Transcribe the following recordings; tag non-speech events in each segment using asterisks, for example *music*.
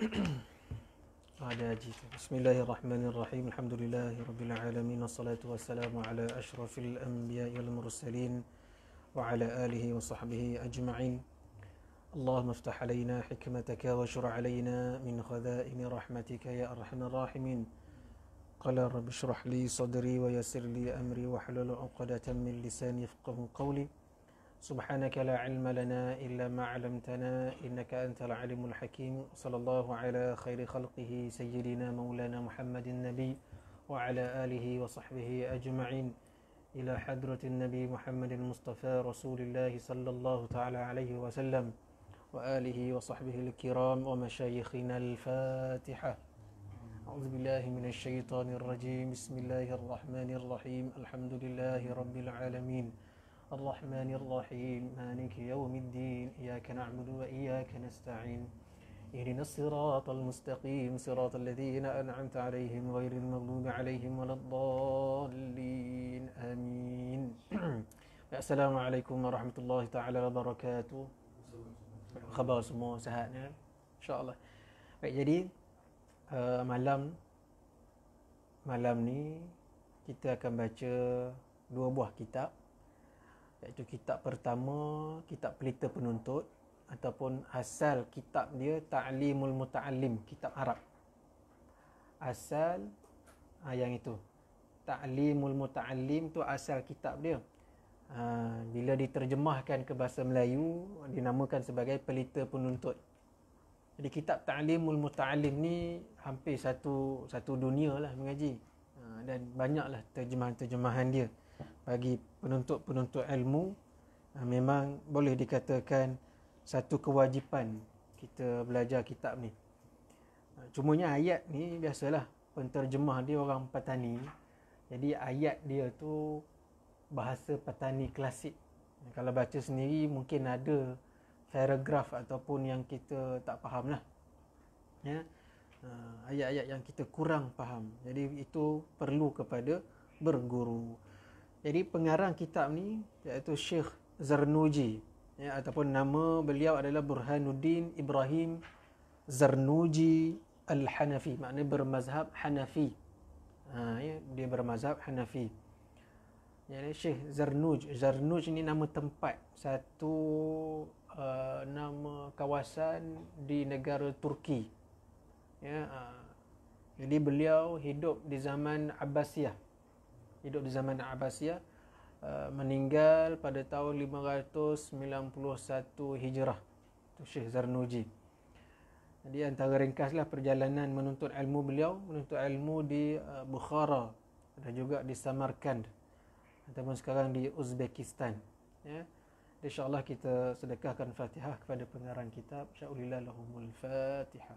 جيت بسم الله الرحمن الرحيم الحمد لله رب العالمين والصلاة والسلام على أشرف الأنبياء والمرسلين وعلى آله وصحبه أجمعين اللهم افتح علينا حكمتك واشر علينا من خذائن رحمتك يا أرحم الراحمين قال رب اشرح لي صدري ويسر لي أمري واحلل عقدة من لساني يفقه قولي سبحانك لا علم لنا إلا ما علمتنا إنك أنت العلم الحكيم صلى الله على خير خلقه سيدنا مولانا محمد النبي وعلى آله وصحبه أجمعين إلى حضرة النبي محمد المصطفى رسول الله صلى الله تعالى عليه وسلم وآله وصحبه الكرام ومشايخنا الفاتحة أعوذ بالله من الشيطان الرجيم بسم الله الرحمن الرحيم الحمد لله رب العالمين الرحمن الرحيم مالك يوم الدين إياك نعبد وإياك نستعين اهدنا الصراط المستقيم صراط الذين أنعمت عليهم غير المغضوب عليهم ولا الضالين آمين *clears throat* السلام عليكم ورحمة الله تعالى وبركاته خبر سمو سهانا إن شاء الله jadi uh, malam malam ni kita akan baca dua buah kitab iaitu kitab pertama kitab pelita penuntut ataupun asal kitab dia ta'limul muta'allim kitab Arab asal ha, yang itu ta'limul muta'allim tu asal kitab dia ha, bila diterjemahkan ke bahasa Melayu dinamakan sebagai pelita penuntut jadi kitab ta'limul muta'allim ni hampir satu satu dunia lah mengaji ha, dan banyaklah terjemahan-terjemahan dia bagi penuntut-penuntut ilmu ah, memang boleh dikatakan satu kewajipan kita belajar kitab ni. Ah, cumanya ayat ni biasalah penterjemah dia orang petani. Jadi ayat dia tu bahasa petani klasik. Ah, kalau baca sendiri mungkin ada paragraf ataupun yang kita tak faham lah. Ya? Ayat-ayat yang kita kurang faham. Jadi itu perlu kepada berguru. Jadi pengarang kitab ni iaitu Syekh Zarnuji ya, ataupun nama beliau adalah Burhanuddin Ibrahim Zarnuji Al-Hanafi. Maknanya bermazhab Hanafi. Ha, ya, dia bermazhab Hanafi. Jadi Syekh Zarnuj. Zarnuj ni nama tempat. Satu uh, nama kawasan di negara Turki. Ya, uh, jadi beliau hidup di zaman Abbasiyah hidup di zaman Abbasiyah uh, meninggal pada tahun 591 Hijrah itu Syekh Zarnuji jadi antara ringkaslah perjalanan menuntut ilmu beliau menuntut ilmu di uh, Bukhara dan juga di Samarkand ataupun sekarang di Uzbekistan ya insyaallah kita sedekahkan Fatihah kepada pengarang kitab Syaulillahul Fatihah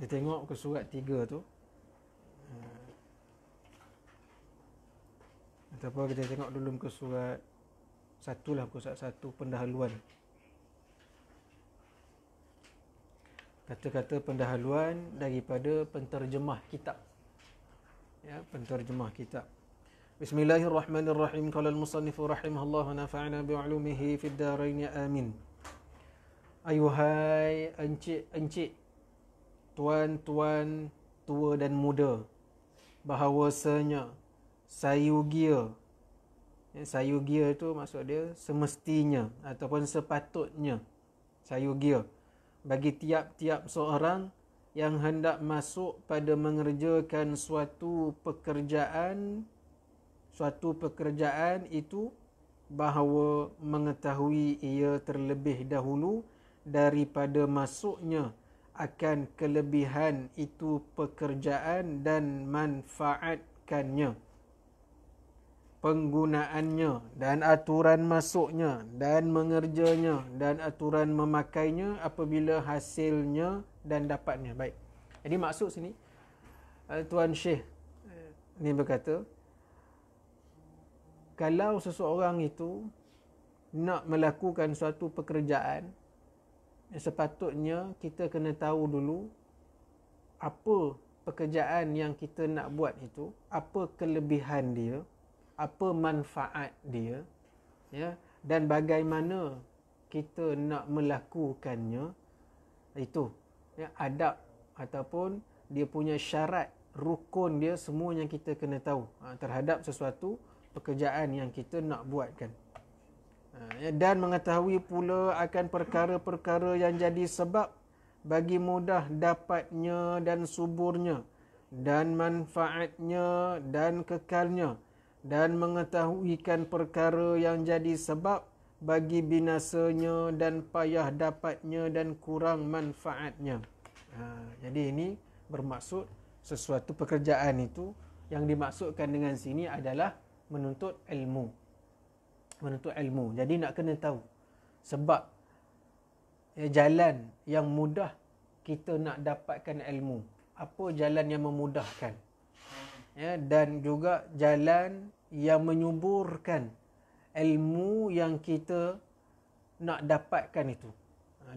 Kita tengok ke surat 3 tu. Hmm. atau ataupun kita tengok dulu ke surat satu lah pusat satu pendahuluan kata-kata pendahuluan daripada penterjemah kitab ya penterjemah kitab Bismillahirrahmanirrahim qala al-musannif rahimahullah wa nafa'ana bi'ulumihi fid darain amin ayuhai encik encik tuan-tuan tua dan muda bahawasanya sayugia eh, sayugia tu maksud dia semestinya ataupun sepatutnya sayugia bagi tiap-tiap seorang yang hendak masuk pada mengerjakan suatu pekerjaan suatu pekerjaan itu bahawa mengetahui ia terlebih dahulu daripada masuknya akan kelebihan itu pekerjaan dan manfaatkannya penggunaannya dan aturan masuknya dan mengerjanya dan aturan memakainya apabila hasilnya dan dapatnya baik jadi maksud sini eh, tuan syekh eh, ni berkata kalau seseorang itu nak melakukan suatu pekerjaan sepatutnya kita kena tahu dulu apa pekerjaan yang kita nak buat itu, apa kelebihan dia, apa manfaat dia, ya, dan bagaimana kita nak melakukannya itu. Ya, adab ataupun dia punya syarat rukun dia semua yang kita kena tahu ha, terhadap sesuatu pekerjaan yang kita nak buatkan. Ha, ya, dan mengetahui pula akan perkara-perkara yang jadi sebab bagi mudah dapatnya dan suburnya dan manfaatnya dan kekalnya dan mengetahuikan perkara yang jadi sebab bagi binasanya dan payah dapatnya dan kurang manfaatnya. Ha, jadi ini bermaksud sesuatu pekerjaan itu yang dimaksudkan dengan sini adalah menuntut ilmu menuntut ilmu. Jadi nak kena tahu sebab ya, jalan yang mudah kita nak dapatkan ilmu. Apa jalan yang memudahkan? Ya, dan juga jalan yang menyuburkan ilmu yang kita nak dapatkan itu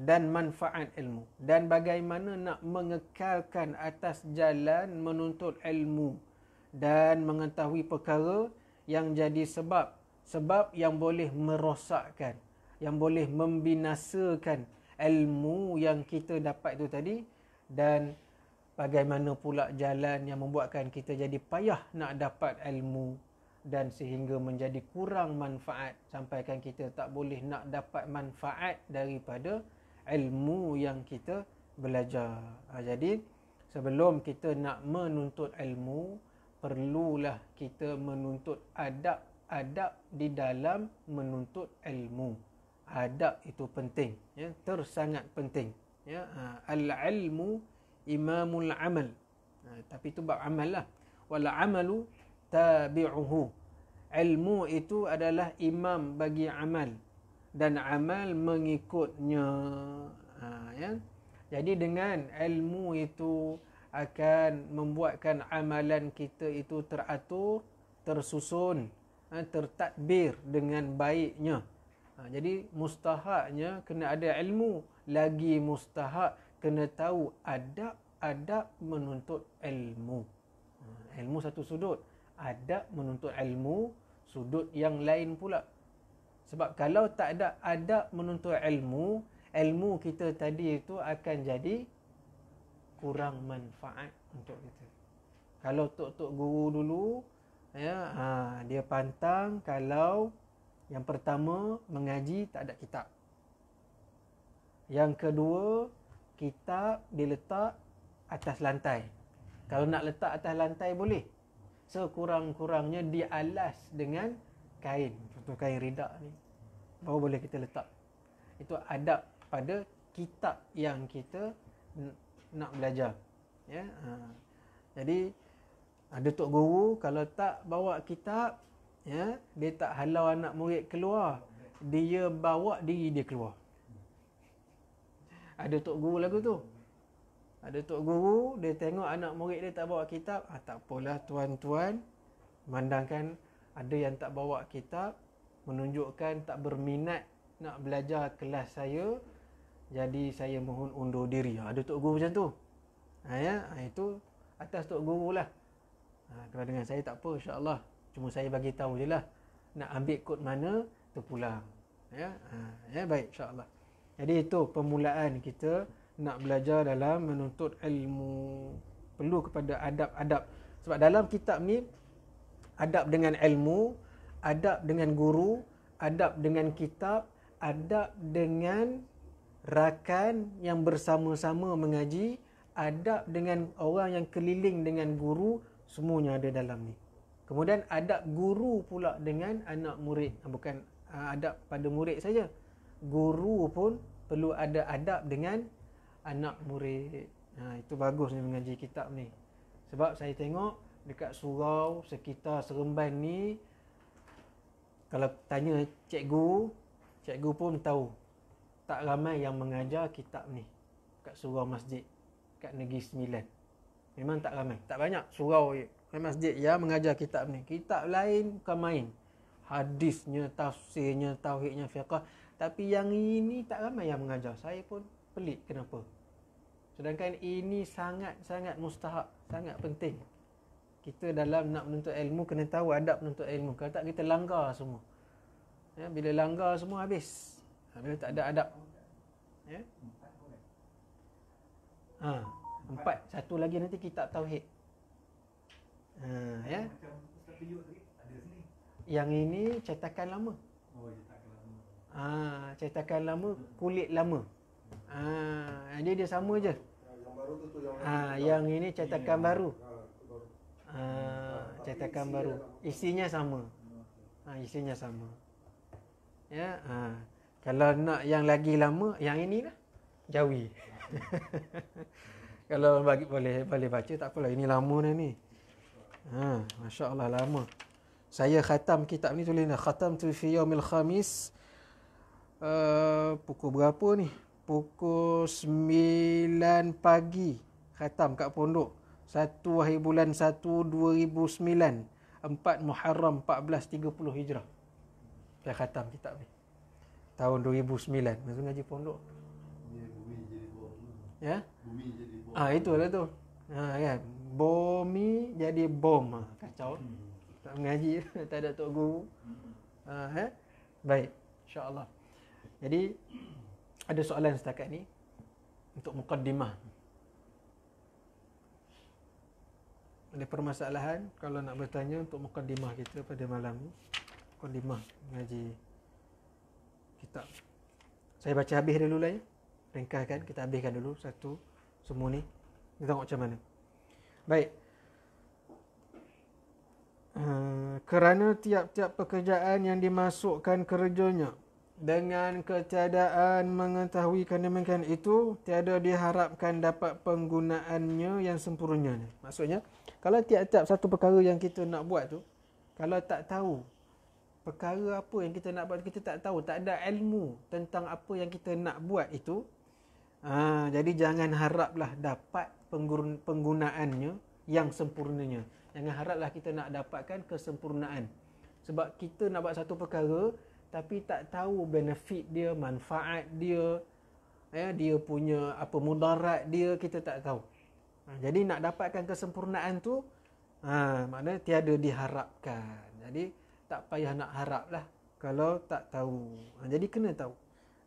dan manfaat ilmu dan bagaimana nak mengekalkan atas jalan menuntut ilmu dan mengetahui perkara yang jadi sebab sebab yang boleh merosakkan, yang boleh membinasakan ilmu yang kita dapat itu tadi dan bagaimana pula jalan yang membuatkan kita jadi payah nak dapat ilmu dan sehingga menjadi kurang manfaat sampaikan kita tak boleh nak dapat manfaat daripada ilmu yang kita belajar. Ha, jadi sebelum kita nak menuntut ilmu perlulah kita menuntut adab adab di dalam menuntut ilmu adab itu penting ya tersangat penting ya ha, al ilmu imamul amal ha, tapi itu bab amal lah wal amalu tabi'uhu ilmu itu adalah imam bagi amal dan amal mengikutnya ha, ya jadi dengan ilmu itu akan membuatkan amalan kita itu teratur tersusun Ha, tertadbir dengan baiknya. Ha, jadi mustahaknya kena ada ilmu, lagi mustahak kena tahu adab-adab menuntut ilmu. Ha, ilmu satu sudut, adab menuntut ilmu sudut yang lain pula. Sebab kalau tak ada adab menuntut ilmu, ilmu kita tadi itu akan jadi kurang manfaat untuk kita. Kalau tok-tok guru dulu ya ha, dia pantang kalau yang pertama mengaji tak ada kitab yang kedua kitab diletak atas lantai kalau nak letak atas lantai boleh sekurang-kurangnya dia alas dengan kain contoh kain ridak ni baru boleh kita letak itu adab pada kitab yang kita nak belajar ya ha. jadi ada tok guru kalau tak bawa kitab ya dia tak halau anak murid keluar dia bawa diri dia keluar ada tok guru lagu tu ada tok guru dia tengok anak murid dia tak bawa kitab ah tak apalah tuan-tuan mandangkan ada yang tak bawa kitab menunjukkan tak berminat nak belajar kelas saya jadi saya mohon undur diri ah, ada tok guru macam tu ha, ya ah, itu atas tok guru lah Ha, kalau dengan saya tak apa insya-Allah. Cuma saya bagi tahu jelah nak ambil kod mana tu pulang. Ya. Ha, ya baik insya-Allah. Jadi itu permulaan kita nak belajar dalam menuntut ilmu perlu kepada adab-adab. Sebab dalam kitab ni adab dengan ilmu, adab dengan guru, adab dengan kitab, adab dengan rakan yang bersama-sama mengaji, adab dengan orang yang keliling dengan guru, semuanya ada dalam ni. Kemudian adab guru pula dengan anak murid, ah, bukan ah, adab pada murid saja. Guru pun perlu ada adab dengan anak murid. Ha, itu bagus ni mengaji kitab ni. Sebab saya tengok dekat surau sekitar Seremban ni kalau tanya cikgu, cikgu pun tahu tak ramai yang mengajar kitab ni kat surau masjid kat Negeri Sembilan. Memang tak ramai. Tak banyak surau je. Memang masjid yang mengajar kitab ni. Kitab lain bukan main. Hadisnya, tafsirnya, tauhidnya, fiqah. Tapi yang ini tak ramai yang mengajar. Saya pun pelik kenapa. Sedangkan ini sangat-sangat mustahak. Sangat penting. Kita dalam nak menuntut ilmu, kena tahu adab menuntut ilmu. Kalau tak, kita langgar semua. Ya, bila langgar semua, habis. Habis tak ada adab. Ya? Ha. Empat. Satu lagi nanti kita tauhid. Ha, ya. Yang ini oh, cetakan lama. Ah, cetakan lama. Ha, cetakan lama, kulit lama. Ha, ah, jadi dia sama aja. Yang baru tu, tu yang ha, yang ini cetakan ini baru. Ha, cetakan baru. Isinya sama. Ha, isinya sama. Ya, ha. Kalau nak yang lagi lama, yang inilah. Jawi. *laughs* Kalau bagi boleh boleh baca tak apalah ini lama dah ni. Ha, masya-Allah lama. Saya khatam kitab ni tulis ni khatam tu fi yaumil khamis. Uh, pukul berapa ni? Pukul 9 pagi khatam kat pondok. satu hari bulan 1 2009. 4 Muharram 1430 Hijrah. Saya khatam kitab ni. Tahun 2009 masuk ngaji pondok. Ya? Bumi Ah itu itulah tu. Ha kan. Bomi jadi bom. Ah, kacau. Tak mengaji, *laughs* tak ada tok guru. Ha ha. Baik. Insya-Allah. Jadi ada soalan setakat ni untuk mukaddimah. Ada permasalahan kalau nak bertanya untuk mukaddimah kita pada malam ni. Mukaddimah mengaji kitab. Saya baca habis dulu lah ya. Ringkaskan, kita habiskan dulu satu semua ni. Kita tengok macam mana. Baik. Uh, kerana tiap-tiap pekerjaan yang dimasukkan kerjanya dengan ketiadaan mengetahui kandungan itu tiada diharapkan dapat penggunaannya yang sempurnanya. Maksudnya, kalau tiap-tiap satu perkara yang kita nak buat tu, kalau tak tahu perkara apa yang kita nak buat kita tak tahu tak ada ilmu tentang apa yang kita nak buat itu Ha, jadi jangan haraplah dapat penggunaannya yang sempurnanya. Jangan haraplah kita nak dapatkan kesempurnaan. Sebab kita nak buat satu perkara tapi tak tahu benefit dia, manfaat dia, ya, dia punya apa mudarat dia kita tak tahu. Ha, jadi nak dapatkan kesempurnaan tu ha, maknanya tiada diharapkan. Jadi tak payah nak haraplah kalau tak tahu. Ha, jadi kena tahu.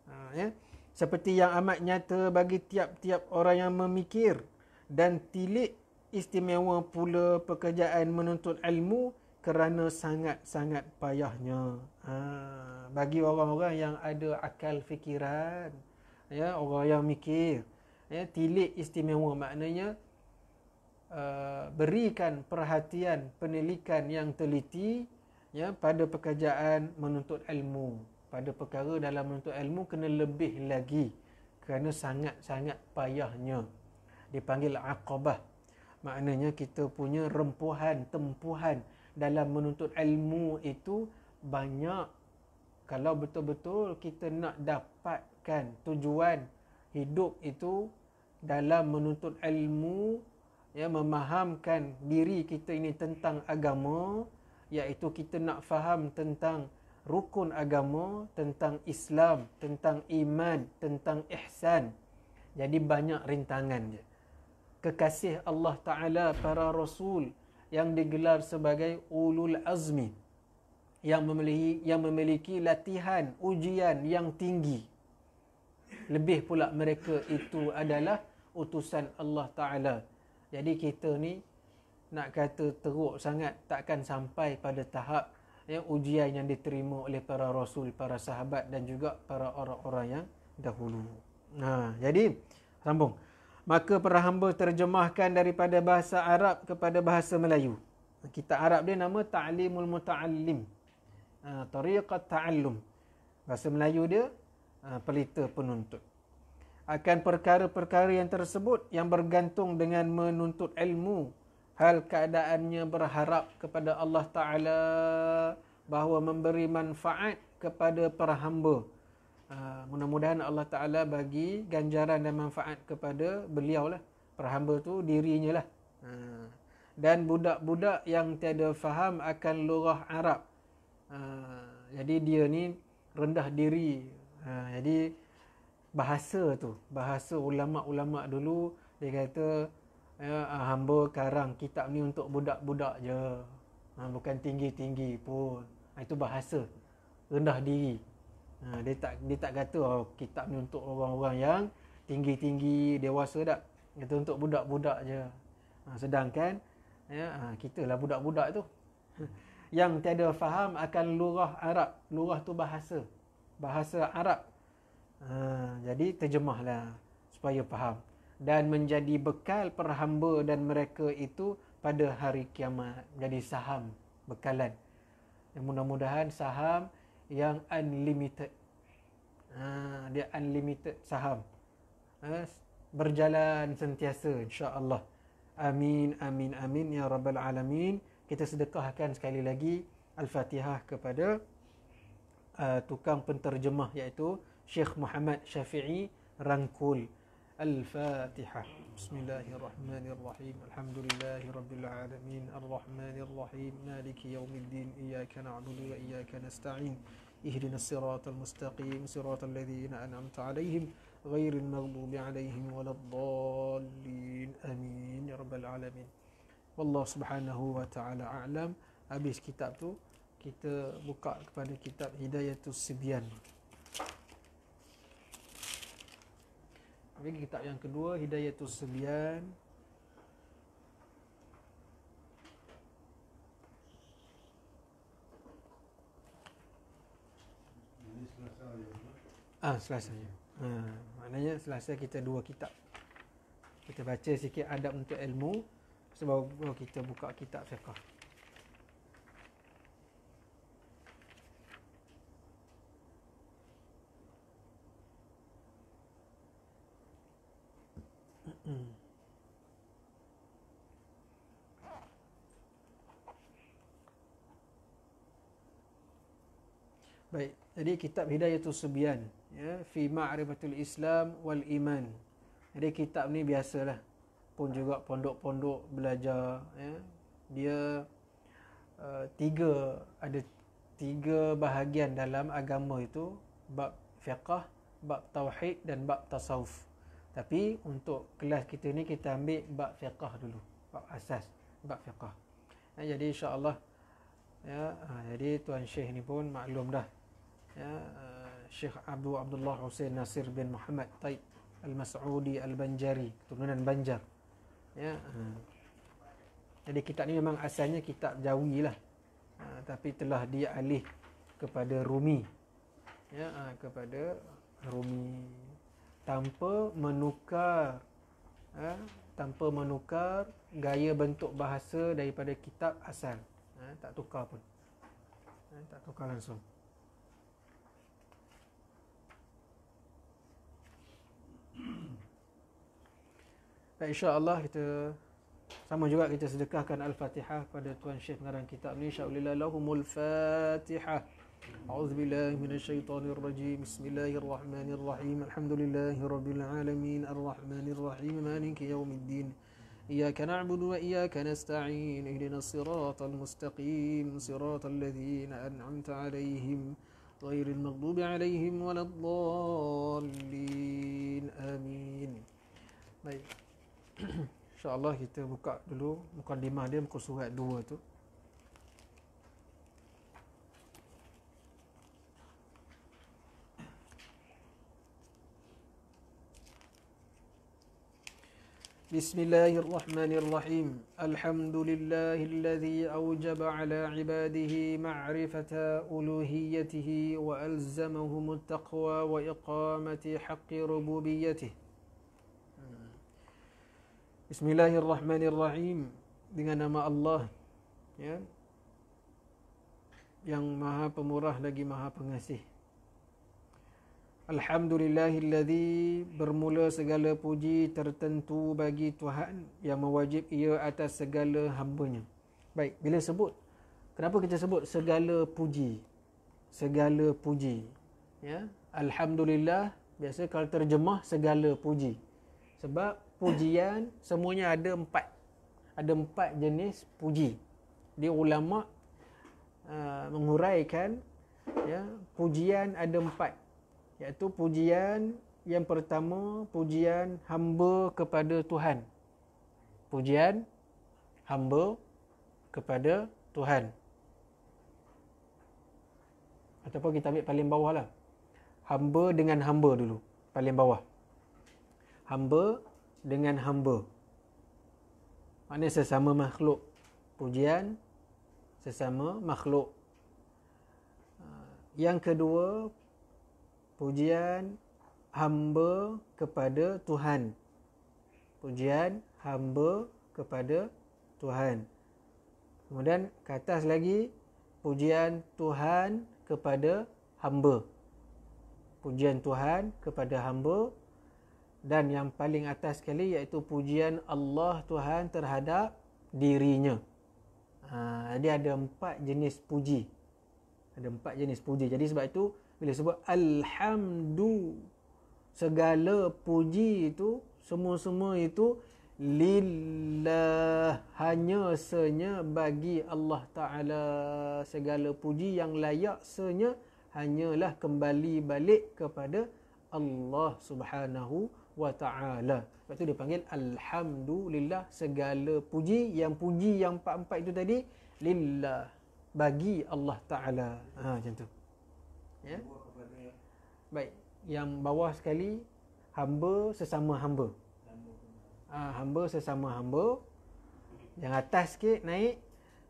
Ha, ya seperti yang amat nyata bagi tiap-tiap orang yang memikir dan tilik istimewa pula pekerjaan menuntut ilmu kerana sangat-sangat payahnya ha, bagi orang-orang yang ada akal fikiran ya orang yang mikir ya tilik istimewa maknanya uh, berikan perhatian penelitian yang teliti ya pada pekerjaan menuntut ilmu pada perkara dalam menuntut ilmu kena lebih lagi kerana sangat-sangat payahnya dipanggil aqabah maknanya kita punya rempuhan tempuhan dalam menuntut ilmu itu banyak kalau betul-betul kita nak dapatkan tujuan hidup itu dalam menuntut ilmu ya memahamkan diri kita ini tentang agama iaitu kita nak faham tentang rukun agama tentang Islam, tentang iman, tentang ihsan. Jadi banyak rintangan dia. Kekasih Allah Ta'ala para Rasul yang digelar sebagai Ulul Azmi. Yang memiliki, yang memiliki latihan, ujian yang tinggi. Lebih pula mereka itu adalah utusan Allah Ta'ala. Jadi kita ni nak kata teruk sangat takkan sampai pada tahap ya, ujian yang diterima oleh para rasul, para sahabat dan juga para orang-orang yang dahulu. Nah, ha, jadi sambung. Maka para hamba terjemahkan daripada bahasa Arab kepada bahasa Melayu. Kita Arab dia nama Ta'limul Muta'allim. Ha, Tariqat Ta'allum. Bahasa Melayu dia ha, pelita penuntut. Akan perkara-perkara yang tersebut yang bergantung dengan menuntut ilmu hal keadaannya berharap kepada Allah Ta'ala bahawa memberi manfaat kepada para hamba. Ah, mudah-mudahan Allah Ta'ala bagi ganjaran dan manfaat kepada beliau lah. Para hamba tu dirinya lah. Ah, dan budak-budak yang tiada faham akan lurah Arab. Ah, jadi dia ni rendah diri. jadi bahasa tu, bahasa ulama-ulama dulu dia kata ya ah, hamba karang kitab ni untuk budak-budak je ha, bukan tinggi-tinggi pun ha, itu bahasa rendah diri ha, dia tak dia tak kata oh, kitab ni untuk orang-orang yang tinggi-tinggi dewasa tak Itu untuk budak-budak je ha, sedangkan ya ha, kita lah budak-budak tu *laughs* yang tiada faham akan lurah Arab lurah tu bahasa bahasa Arab ha, jadi terjemahlah supaya faham dan menjadi bekal para dan mereka itu pada hari kiamat jadi saham bekalan dan mudah-mudahan saham yang unlimited ha, dia unlimited saham ha, berjalan sentiasa Insya Allah. amin amin amin ya rabbal alamin kita sedekahkan sekali lagi al-fatihah kepada uh, tukang penterjemah iaitu Syekh Muhammad Syafi'i Rangkul الفاتحة بسم الله الرحمن الرحيم الحمد لله رب العالمين الرحمن الرحيم مالك يوم الدين إياك نعبد وإياك نستعين اهدنا الصراط المستقيم صراط الذين أنعمت عليهم غير المغضوب عليهم ولا الضالين آمين يا رب العالمين والله سبحانه وتعالى أعلم habis كتابته كتاب بقاء buka kepada kitab Hidayatus Bagi kitab yang kedua Hidayatul Sebian Ah ha, selasa. Ha, maknanya selasa kita dua kitab. Kita baca sikit adab untuk ilmu sebab kita buka kitab fiqh. Jadi kitab hidayah Hidayatul Subyan ya fi ma'rifatul Islam wal iman. Jadi kitab ni biasalah pun juga pondok-pondok belajar ya. Dia uh, tiga ada tiga bahagian dalam agama itu bab fiqh, bab tauhid dan bab tasawuf. Tapi untuk kelas kita ni kita ambil bab fiqh dulu, bab asas bab fiqh. Ya, jadi insya-Allah ya ha, jadi tuan syekh ni pun maklum dah ya, eh, Syekh Abu Abdullah Hussein Nasir bin Muhammad Taib Al-Mas'udi Al-Banjari Keturunan Banjar ya. Hmm. Jadi kitab ni memang asalnya kitab Jawi lah ha, Tapi telah dialih kepada Rumi ya, ha, Kepada Rumi Tanpa menukar ya, Tanpa menukar gaya bentuk bahasa daripada kitab asal ha, Tak tukar pun Tak tukar langsung Baik, insyaAllah kita sama juga kita sedekahkan Al-Fatihah kepada Tuan Syekh Ngarang Kitab ni. InsyaAllah lahumul Fatihah. أعوذ بالله من الشيطان الرجيم بسم الله الرحمن الرحيم الحمد لله رب العالمين الرحمن الرحيم مالك يوم الدين إياك نعبد وإياك نستعين اهدنا الصراط المستقيم صراط الذين أنعمت عليهم غير المغضوب عليهم ولا الضالين امين baik *clears throat* insyaallah kita buka dulu mukadimah dia muka surat 2 tu بسم الله الرحمن الرحيم الحمد لله الذي أوجب على عباده معرفة ألوهيته وألزمهم التقوى وإقامة حق ربوبيته بسم الله الرحمن الرحيم dengan nama Allah ya yang maha pemurah lagi maha pengasih Alhamdulillahilladzi bermula segala puji tertentu bagi Tuhan yang mewajib ia atas segala hambanya. Baik, bila sebut, kenapa kita sebut segala puji? Segala puji. Ya, Alhamdulillah, biasa kalau terjemah segala puji. Sebab pujian semuanya ada empat. Ada empat jenis puji. Di ulama' uh, menguraikan ya, pujian ada empat iaitu pujian yang pertama pujian hamba kepada Tuhan pujian hamba kepada Tuhan ataupun kita ambil paling bawah lah hamba dengan hamba dulu paling bawah hamba dengan hamba maknanya sesama makhluk pujian sesama makhluk ah, yang kedua pujian hamba kepada Tuhan. Pujian hamba kepada Tuhan. Kemudian ke atas lagi pujian Tuhan kepada hamba. Pujian Tuhan kepada hamba dan yang paling atas sekali iaitu pujian Allah Tuhan terhadap dirinya. Ha, jadi ada empat jenis puji. Ada empat jenis puji. Jadi sebab itu bila sebut alhamdu segala puji itu semua-semua itu lillah hanya senya bagi Allah taala segala puji yang layak senya hanyalah kembali balik kepada Allah Subhanahu wa taala. Sebab tu dia panggil alhamdulillah segala puji yang puji yang empat-empat itu tadi lillah bagi Allah taala. Ha macam tu ya baik yang bawah sekali hamba sesama hamba ha, hamba sesama hamba yang atas sikit naik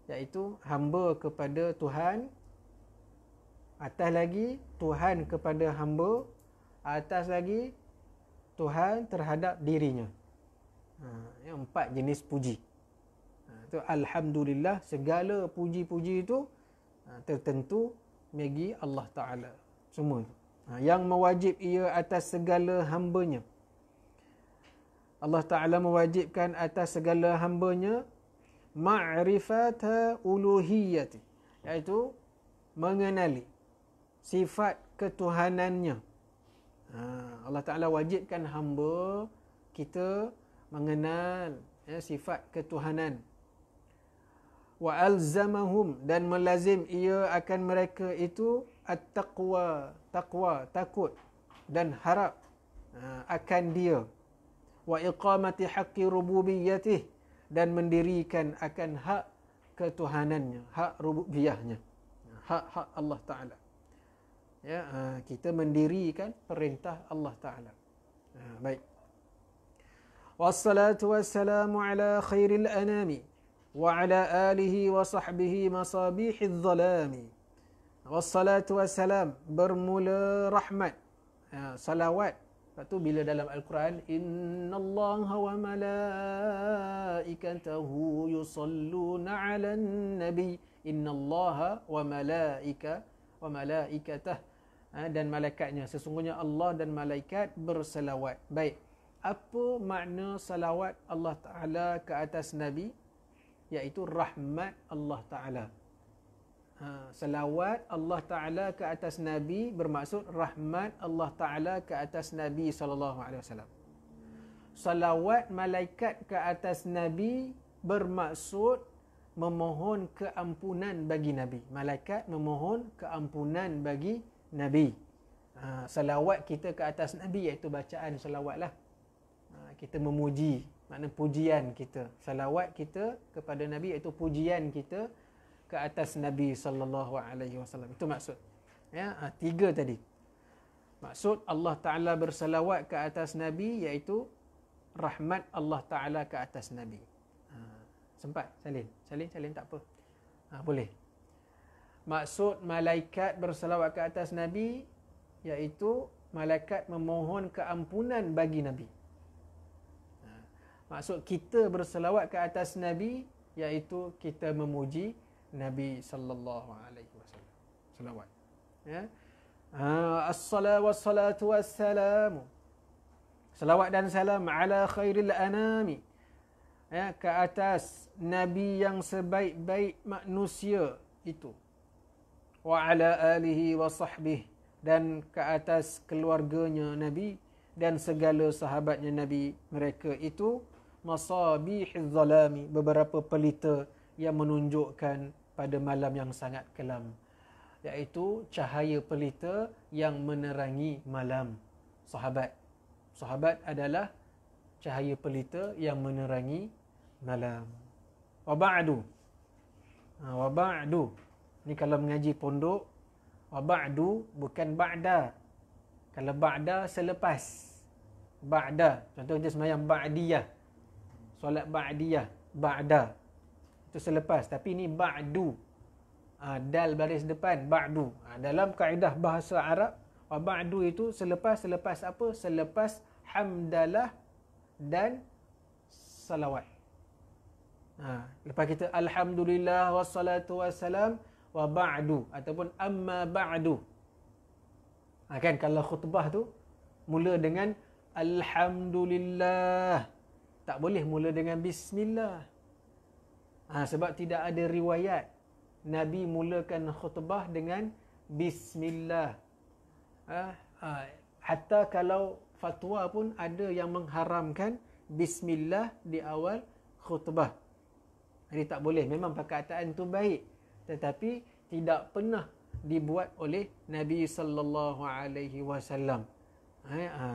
iaitu hamba kepada Tuhan atas lagi Tuhan kepada hamba atas lagi Tuhan terhadap dirinya ha, yang empat jenis puji ha, itu Alhamdulillah segala puji-puji itu ha, tertentu bagi Allah Ta'ala. Semua itu. Ha, yang mewajib ia atas segala hambanya. Allah Ta'ala mewajibkan atas segala hambanya ma'rifata uluhiyati. Iaitu mengenali sifat ketuhanannya. Ha, Allah Ta'ala wajibkan hamba kita mengenal ya, sifat ketuhanan wa alzamahum dan melazim ia akan mereka itu at-taqwa taqwa takut dan harap ha, akan dia wa iqamati haqqi rububiyyatihi dan mendirikan akan hak ketuhanannya hak rububiyahnya hak-hak Allah taala ya ha, kita mendirikan perintah Allah taala ha, baik wassalatu wassalamu ala khairil anami وعلى آله وصحبه مصابيح الظلام والصلاة والسلام برمول رحمة صلوات Lepas bila dalam Al-Quran Inna Allah wa malaikatahu yusalluna ala nabi Inna Allah wa malaika wa malaikatah ha, Dan malaikatnya Sesungguhnya Allah dan malaikat bersalawat Baik Apa makna salawat Allah Ta'ala ke atas Nabi iaitu rahmat Allah Ta'ala. Ha, salawat Allah Ta'ala ke atas Nabi bermaksud rahmat Allah Ta'ala ke atas Nabi SAW. Salawat malaikat ke atas Nabi bermaksud memohon keampunan bagi Nabi. Malaikat memohon keampunan bagi Nabi. Ha, salawat kita ke atas Nabi iaitu bacaan salawat lah. Ha, kita memuji makna pujian kita salawat kita kepada nabi iaitu pujian kita ke atas nabi saw. itu maksud ya ha, tiga tadi maksud Allah taala bersalawat ke atas nabi iaitu rahmat Allah taala ke atas nabi ha, sempat salin salin salin tak apa ha, boleh maksud malaikat bersalawat ke atas nabi iaitu malaikat memohon keampunan bagi nabi maksud kita berselawat ke atas nabi iaitu kita memuji nabi sallallahu alaihi wasallam selawat ya ha, as-salatu wassalatu wassalam selawat dan salam ala khairil anami ya ke atas nabi yang sebaik-baik manusia itu wa ala alihi wa sahbihi dan ke atas keluarganya nabi dan segala sahabatnya nabi mereka itu masabih zalami beberapa pelita yang menunjukkan pada malam yang sangat kelam iaitu cahaya pelita yang menerangi malam sahabat sahabat adalah cahaya pelita yang menerangi malam wa ba'du ha, wa ba'du ni kalau mengaji pondok wa ba'du bukan ba'da kalau ba'da selepas ba'da Contohnya kita sembahyang ba'diyah solat ba'diyah ba'da itu selepas tapi ini ba'du ha, dal baris depan ba'du ha, dalam kaedah bahasa Arab wa ba'du itu selepas selepas apa selepas hamdalah dan salawat ha, lepas kita alhamdulillah wassalatu wassalam wa ba'du ataupun amma ba'du ha, kan kalau khutbah tu mula dengan alhamdulillah tak boleh mula dengan bismillah. Ha, sebab tidak ada riwayat Nabi mulakan khutbah dengan bismillah. Ha, ha, hatta kalau fatwa pun ada yang mengharamkan bismillah di awal khutbah. Jadi tak boleh. Memang perkataan itu baik. Tetapi tidak pernah dibuat oleh Nabi saw. Ha, ha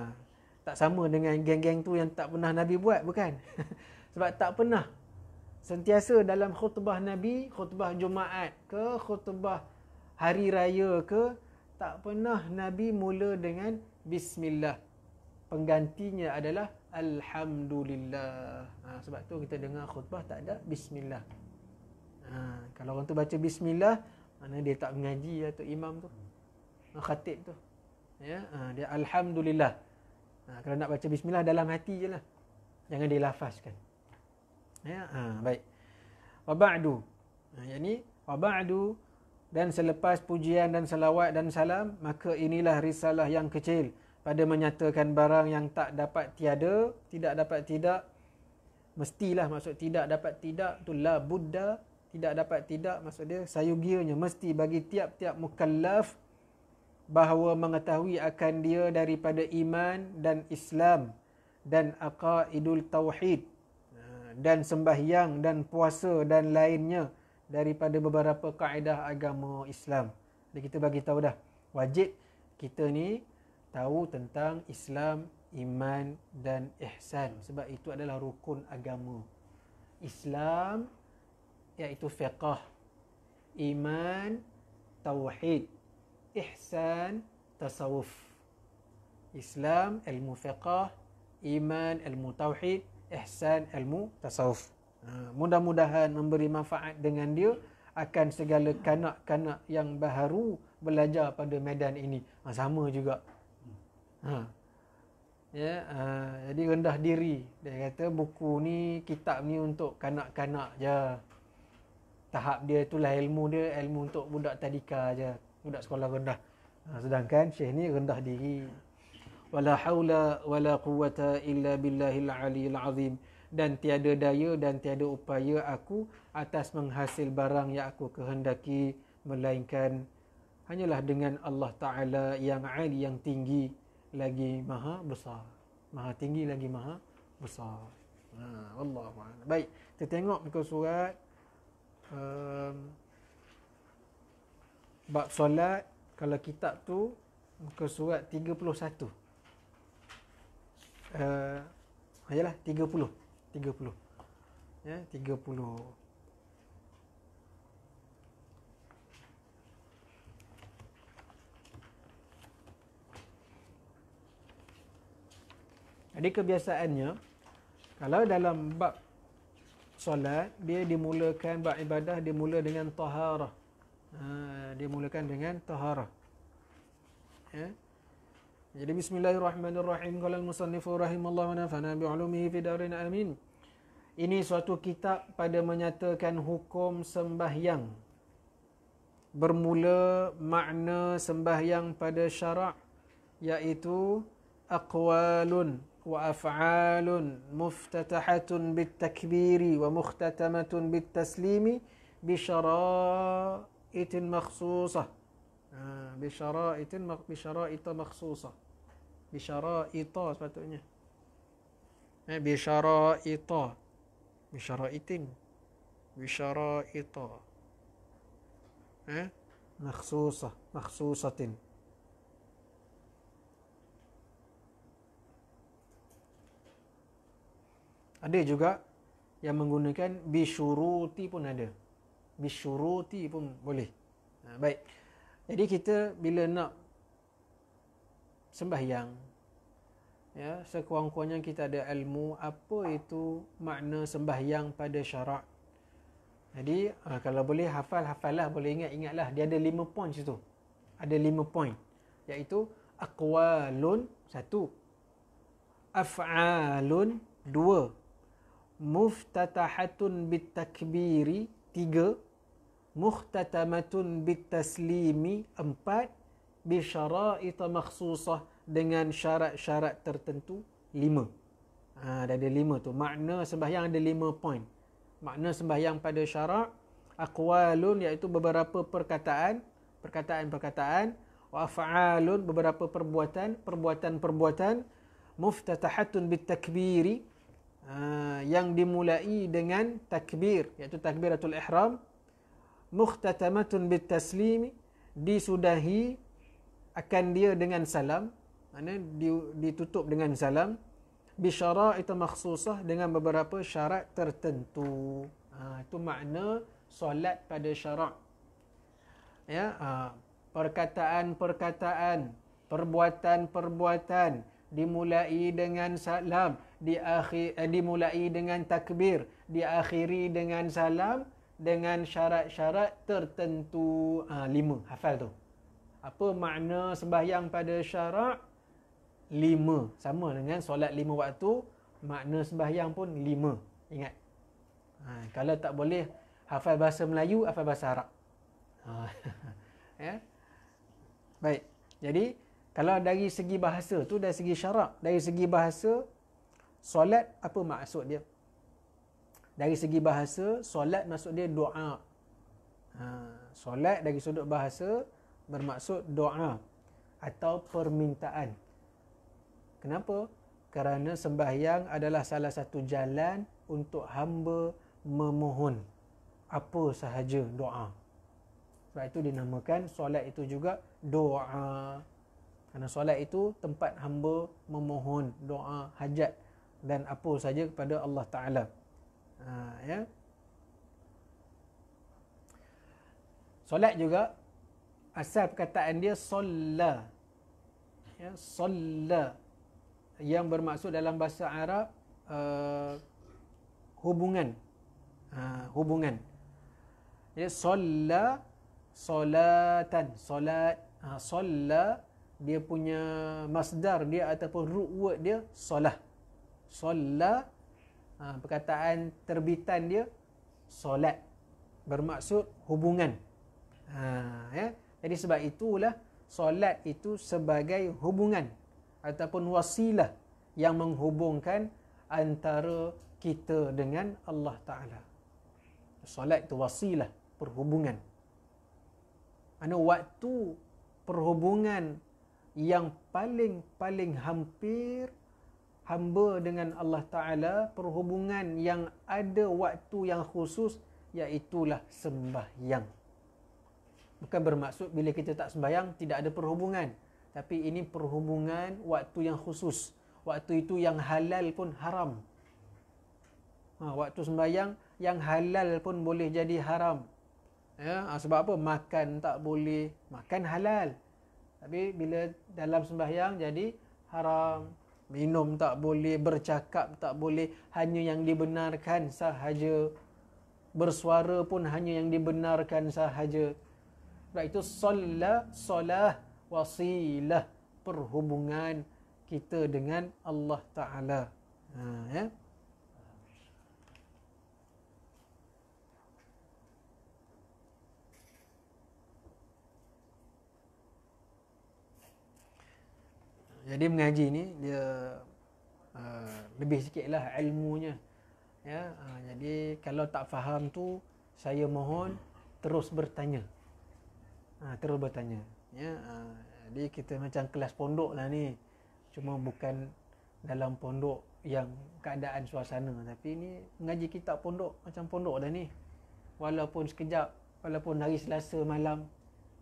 tak sama dengan geng-geng tu yang tak pernah Nabi buat bukan *laughs* sebab tak pernah sentiasa dalam khutbah Nabi khutbah Jumaat ke khutbah hari raya ke tak pernah Nabi mula dengan bismillah penggantinya adalah alhamdulillah ha, sebab tu kita dengar khutbah tak ada bismillah ha, kalau orang tu baca bismillah mana dia tak mengaji atau imam tu khatib tu ya ha, dia alhamdulillah Ha, kalau nak baca bismillah dalam hati je lah. Jangan dilafazkan. Ya, ha, baik. Wa ba'du. Ha, yang ni, wa ba'du. Dan selepas pujian dan salawat dan salam, maka inilah risalah yang kecil pada menyatakan barang yang tak dapat tiada, tidak dapat tidak, mestilah maksud tidak dapat tidak, tu la buddha, tidak dapat tidak, maksud dia sayugianya, mesti bagi tiap-tiap mukallaf, -tiap bahawa mengetahui akan dia daripada iman dan Islam dan aqaidul tauhid ha, dan sembahyang dan puasa dan lainnya daripada beberapa kaedah agama Islam. Jadi kita bagi tahu dah wajib kita ni tahu tentang Islam, iman dan ihsan sebab itu adalah rukun agama. Islam iaitu fiqh, iman, tauhid, ihsan tasawuf Islam al fiqah iman al tauhid ihsan ilmu tasawuf ha, mudah-mudahan memberi manfaat dengan dia akan segala kanak-kanak yang baharu belajar pada medan ini ha, sama juga ha ya ha, jadi rendah diri dia kata buku ni kitab ni untuk kanak-kanak je tahap dia itulah ilmu dia ilmu untuk budak tadika je budak sekolah rendah ha, sedangkan syekh ni rendah diri wala haula wala quwata illa billahil aliyil azim dan tiada daya dan tiada upaya aku atas menghasil barang yang aku kehendaki melainkan hanyalah dengan Allah taala yang ali yang tinggi lagi maha besar maha tinggi lagi maha besar ha wallahu baik kita tengok muka surat um, bab solat kalau kitab tu muka surat 31. Uh, ayalah 30. 30. Ya, yeah, 30. Jadi kebiasaannya kalau dalam bab solat dia dimulakan bab ibadah dimulakan dengan taharah. Ha, dia mulakan dengan taharah. Ya. Jadi bismillahirrahmanirrahim. Qala al-musannif rahimallahu wa nafa'ana bi 'ulumihi fi darin amin. Ini suatu kitab pada menyatakan hukum sembahyang. Bermula makna sembahyang pada syarak iaitu aqwalun wa af'alun muftatahatun bit wa mukhtatamatun bit taslimi bi syara' بشرائط مخصوصة بشرائط بشرائط مخصوصة بشرائط sepatutnya eh بشرائط بشرائط بشرائط eh مخصوصة مخصوصة ada juga yang menggunakan بشروط pun ada bisyuruti pun boleh. Ha, baik. Jadi kita bila nak sembahyang ya sekurang-kurangnya kita ada ilmu apa itu makna sembahyang pada syarak. Jadi ha, kalau boleh hafal hafallah boleh ingat ingatlah dia ada lima point situ. Ada lima point iaitu aqwalun satu af'alun dua muftatahatun bitakbiri tiga Mukhtatamatun bitaslimi Empat Bisharaita maksusah Dengan syarat-syarat tertentu Lima ha, Dah ada lima tu Makna sembahyang ada lima point Makna sembahyang pada syarat Aqwalun iaitu beberapa perkataan Perkataan-perkataan Wa'afa'alun beberapa perbuatan Perbuatan-perbuatan Muftatahatun bitakbiri ha, Yang dimulai dengan takbir Iaitu takbiratul ihram muhtatamatun taslim disudahi akan dia dengan salam mana ditutup dengan salam itu makhsusah dengan beberapa syarat tertentu ha, itu makna solat pada syarak ya ha, perkataan-perkataan perbuatan-perbuatan dimulai dengan salam diakhir eh, dimulai dengan takbir diakhiri dengan salam dengan syarat-syarat tertentu ha, lima hafal tu apa makna sembahyang pada syarat lima sama dengan solat lima waktu makna sembahyang pun lima ingat ha, kalau tak boleh hafal bahasa Melayu hafal bahasa Arab ha, *laughs* ya baik jadi kalau dari segi bahasa tu dari segi syarat dari segi bahasa solat apa maksud dia dari segi bahasa solat maksud dia doa ha, solat dari sudut bahasa bermaksud doa atau permintaan kenapa kerana sembahyang adalah salah satu jalan untuk hamba memohon apa sahaja doa sebab itu dinamakan solat itu juga doa kerana solat itu tempat hamba memohon doa hajat dan apa saja kepada Allah Ta'ala ha, ya solat juga asal perkataan dia solla ya solla yang bermaksud dalam bahasa Arab uh, hubungan uh, hubungan ya solla solatan solat uh, solla dia punya masdar dia ataupun root word dia solah solla ha, perkataan terbitan dia solat bermaksud hubungan ha, ya jadi sebab itulah solat itu sebagai hubungan ataupun wasilah yang menghubungkan antara kita dengan Allah taala solat itu wasilah perhubungan ana waktu perhubungan yang paling paling hampir hamba dengan Allah Ta'ala perhubungan yang ada waktu yang khusus iaitulah sembahyang. Bukan bermaksud bila kita tak sembahyang tidak ada perhubungan. Tapi ini perhubungan waktu yang khusus. Waktu itu yang halal pun haram. Ha, waktu sembahyang yang halal pun boleh jadi haram. Ya, ha, sebab apa? Makan tak boleh. Makan halal. Tapi bila dalam sembahyang jadi haram minum tak boleh, bercakap tak boleh, hanya yang dibenarkan sahaja. Bersuara pun hanya yang dibenarkan sahaja. Sebab itu solat, solah, wasilah, perhubungan kita dengan Allah Ta'ala. Ha, ya? jadi mengaji ni dia uh, lebih sikitlah ilmunya ya uh, jadi kalau tak faham tu saya mohon terus bertanya uh, terus bertanya ya uh, jadi kita macam kelas pondok lah ni cuma bukan dalam pondok yang keadaan suasana tapi ni mengaji kita pondok macam pondok lah ni walaupun sekejap walaupun hari selasa malam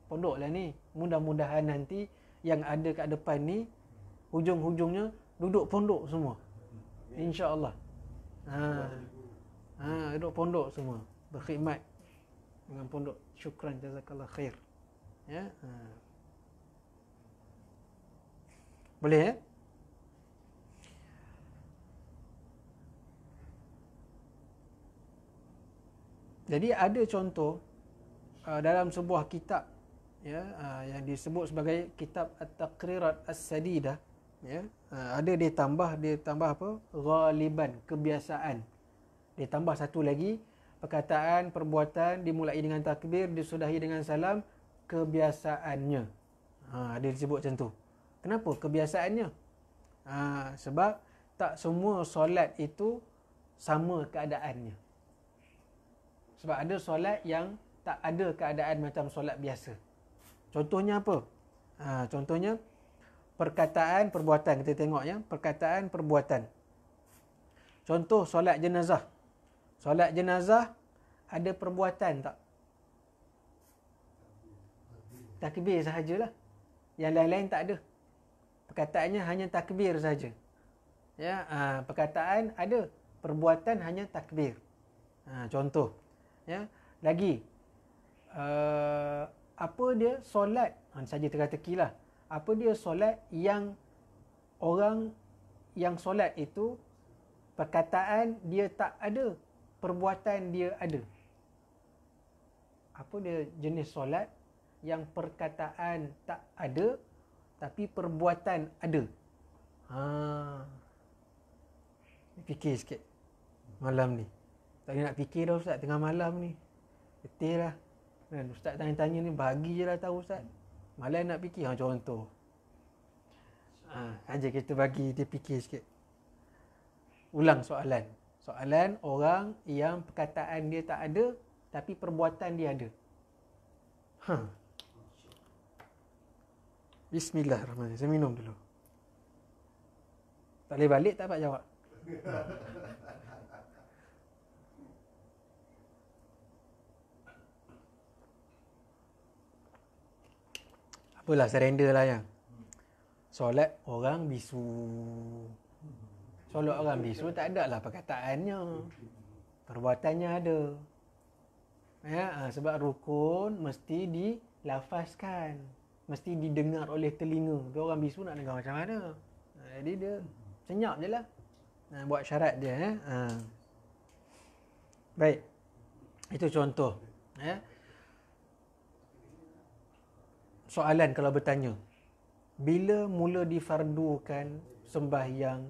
pondok lah ni mudah-mudahan nanti yang ada kat depan ni hujung-hujungnya duduk pondok semua. Hmm. Insya-Allah. Ha. Ha, duduk pondok semua. Berkhidmat dengan pondok. Syukran jazakallah khair. Ya. Ha. Boleh ya? Eh? Jadi ada contoh uh, dalam sebuah kitab ya uh, yang disebut sebagai kitab at-taqrirat as-sadidah ya uh, ada dia tambah dia tambah apa ghaliban kebiasaan dia tambah satu lagi perkataan perbuatan dimulai dengan takbir disudahi dengan salam kebiasaannya ha dia sebut macam tu kenapa kebiasaannya ha sebab tak semua solat itu sama keadaannya sebab ada solat yang tak ada keadaan macam solat biasa contohnya apa ha contohnya perkataan perbuatan kita tengok ya perkataan perbuatan contoh solat jenazah solat jenazah ada perbuatan tak takbir sahajalah yang lain-lain tak ada perkataannya hanya takbir saja ya ha, perkataan ada perbuatan hanya takbir ha, contoh ya lagi uh, apa dia solat ha, saja teka-teki apa dia solat yang orang yang solat itu perkataan dia tak ada perbuatan dia ada apa dia jenis solat yang perkataan tak ada tapi perbuatan ada ha fikir sikit malam ni tak nak fikir dah ustaz tengah malam ni betul lah kan, Ustaz tanya-tanya ni bagi je lah tahu Ustaz. Malah nak fikir ha, contoh. Ha, aja kita bagi dia fikir sikit. Ulang soalan. Soalan orang yang perkataan dia tak ada tapi perbuatan dia ada. Ha. Bismillahirrahmanirrahim. Saya minum dulu. Tak boleh balik tak dapat jawab. *laughs* Apalah surrender lah yang Solat orang bisu Solat orang bisu tak ada lah perkataannya Perbuatannya ada ya, ha, Sebab rukun mesti dilafazkan Mesti didengar oleh telinga Tu orang bisu nak dengar macam mana ha, Jadi dia senyap je lah ha, Buat syarat dia ya. Baik Itu contoh ya soalan kalau bertanya bila mula difardukan sembahyang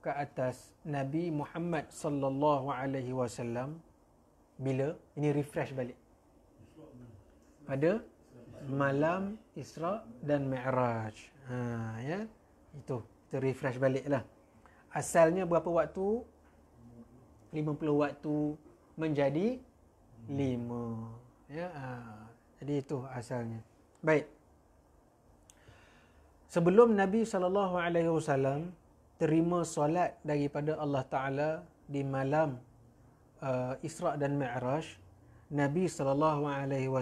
ke atas Nabi Muhammad sallallahu alaihi wasallam bila ini refresh balik pada malam Isra dan Mi'raj ha ya itu kita refresh baliklah asalnya berapa waktu 50 waktu menjadi 5 ya ha. jadi itu asalnya Baik. Sebelum Nabi saw terima solat daripada Allah Taala di malam uh, Isra dan Mi'raj, Nabi saw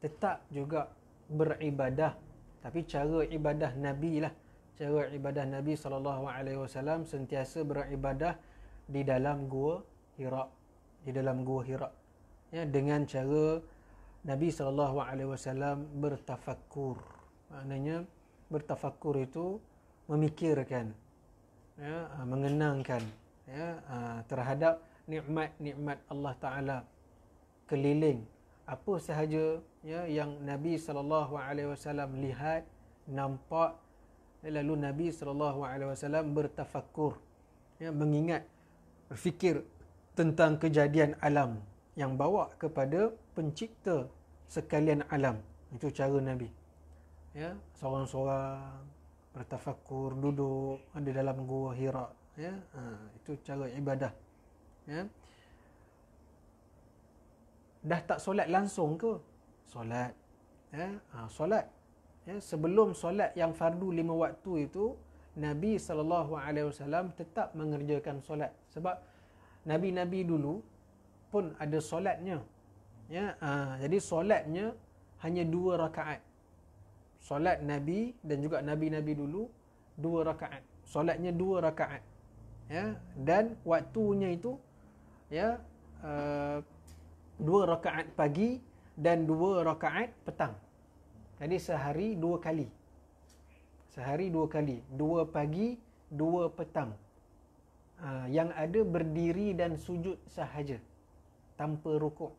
tetap juga beribadah. Tapi cara ibadah Nabi lah. Cara ibadah Nabi saw sentiasa beribadah di dalam gua Hira. Di dalam gua Hira. Ya, dengan cara Nabi SAW bertafakur. Maknanya bertafakur itu memikirkan, ya, ah, mengenangkan ya, ah, terhadap nikmat-nikmat Allah Ta'ala keliling. Apa sahaja ya, yang Nabi SAW lihat, nampak, lalu Nabi SAW bertafakur, ya, mengingat, berfikir tentang kejadian alam yang bawa kepada pencipta sekalian alam. Itu cara Nabi. Ya, seorang-seorang bertafakur, duduk di dalam gua Hira, ya. Ha, itu cara ibadah. Ya. Dah tak solat langsung ke? Solat. Ya, ha, solat. Ya, sebelum solat yang fardu lima waktu itu, Nabi saw tetap mengerjakan solat sebab nabi-nabi dulu pun ada solatnya ya ha, jadi solatnya hanya dua rakaat solat nabi dan juga nabi-nabi dulu dua rakaat solatnya dua rakaat ya dan waktunya itu ya uh, dua rakaat pagi dan dua rakaat petang jadi sehari dua kali sehari dua kali dua pagi dua petang ha, yang ada berdiri dan sujud sahaja tanpa rukuk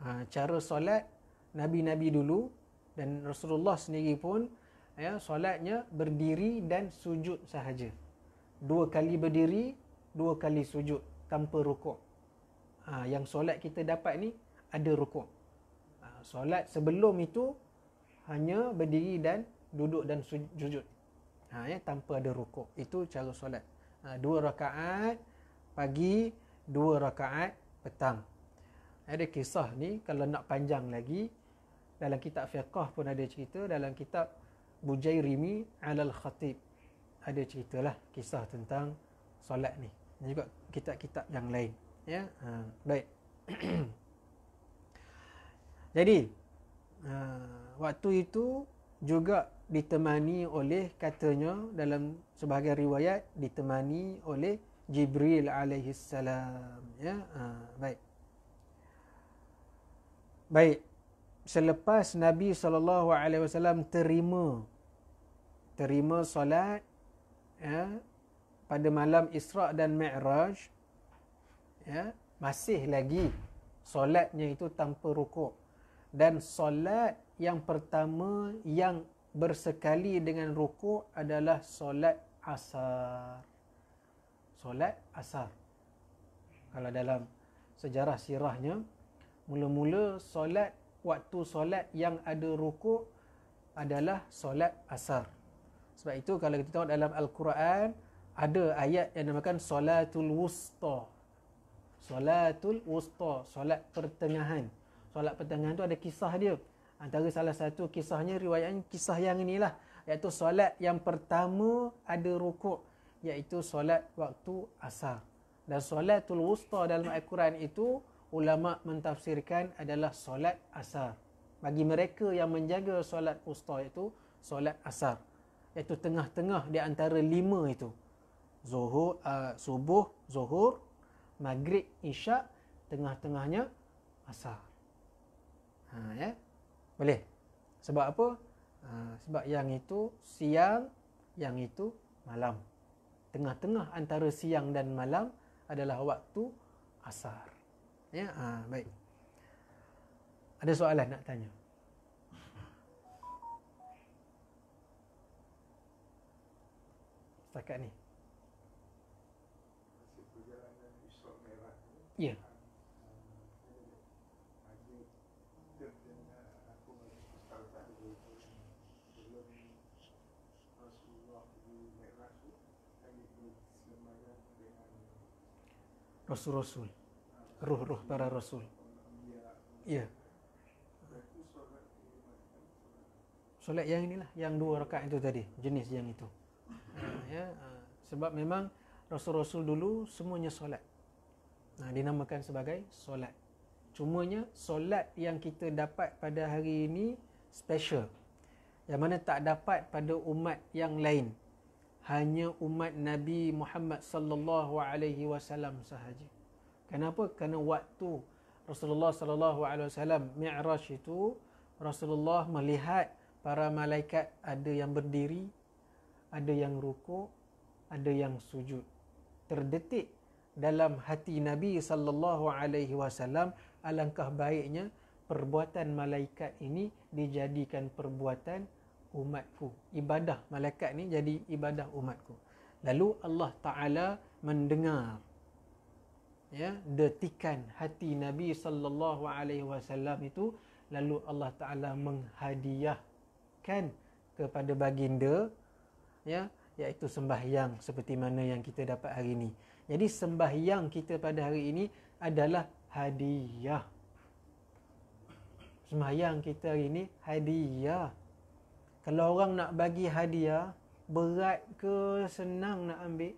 Ha, cara solat nabi-nabi dulu dan Rasulullah sendiri pun ya solatnya berdiri dan sujud sahaja. Dua kali berdiri, dua kali sujud tanpa rukuk. Ha, yang solat kita dapat ni ada rukuk. Ha, solat sebelum itu hanya berdiri dan duduk dan sujud. Ha, ya, tanpa ada rukuk. Itu cara solat. Ha, dua rakaat pagi, dua rakaat petang. Ada kisah ni kalau nak panjang lagi dalam kitab fiqh pun ada cerita dalam kitab Bujairimi Alal Khatib ada ceritalah kisah tentang solat ni dan juga kitab-kitab yang lain ya ha, baik *clears throat* jadi ha, waktu itu juga ditemani oleh katanya dalam sebahagian riwayat ditemani oleh Jibril alaihi salam ya ha, baik Baik. Selepas Nabi saw terima terima solat ya pada malam Isra dan Mi'raj ya masih lagi solatnya itu tanpa rukuk dan solat yang pertama yang bersekali dengan rukuk adalah solat asar solat asar kalau dalam sejarah sirahnya Mula-mula solat waktu solat yang ada rukuk adalah solat asar. Sebab itu kalau kita tengok dalam Al-Quran ada ayat yang dinamakan solatul wusta. Solatul wusta, solat pertengahan. Solat pertengahan tu ada kisah dia. Antara salah satu kisahnya riwayat kisah yang inilah iaitu solat yang pertama ada rukuk iaitu solat waktu asar. Dan solatul wusta dalam Al-Quran itu ulama mentafsirkan adalah solat asar. Bagi mereka yang menjaga solat usta itu, solat asar. Iaitu tengah-tengah di antara lima itu. Zuhur, uh, subuh, zuhur, maghrib, isyak, tengah-tengahnya asar. Ha, ya? Boleh? Sebab apa? Ha, sebab yang itu siang, yang itu malam. Tengah-tengah antara siang dan malam adalah waktu asar. Ya, ha, baik. Ada soalan nak tanya? Setakat ni. Ya. Rasul-Rasul ruh-ruh para rasul. Ya. Solat yang inilah, yang dua rakaat itu tadi, jenis yang itu. Ah, ya, ah, sebab memang rasul-rasul dulu semuanya solat. Nah, dinamakan sebagai solat. Cumanya solat yang kita dapat pada hari ini special. Yang mana tak dapat pada umat yang lain. Hanya umat Nabi Muhammad sallallahu alaihi wasallam sahaja. Kenapa? Kerana waktu Rasulullah sallallahu alaihi wasallam Mi'raj itu Rasulullah melihat para malaikat ada yang berdiri, ada yang rukuk, ada yang sujud. Terdetik dalam hati Nabi sallallahu alaihi wasallam alangkah baiknya perbuatan malaikat ini dijadikan perbuatan umatku. Ibadah malaikat ni jadi ibadah umatku. Lalu Allah Taala mendengar ya detikan hati Nabi sallallahu alaihi wasallam itu lalu Allah taala menghadiahkan kepada baginda ya iaitu sembahyang seperti mana yang kita dapat hari ini. Jadi sembahyang kita pada hari ini adalah hadiah. Sembahyang kita hari ini hadiah. Kalau orang nak bagi hadiah, berat ke senang nak ambil?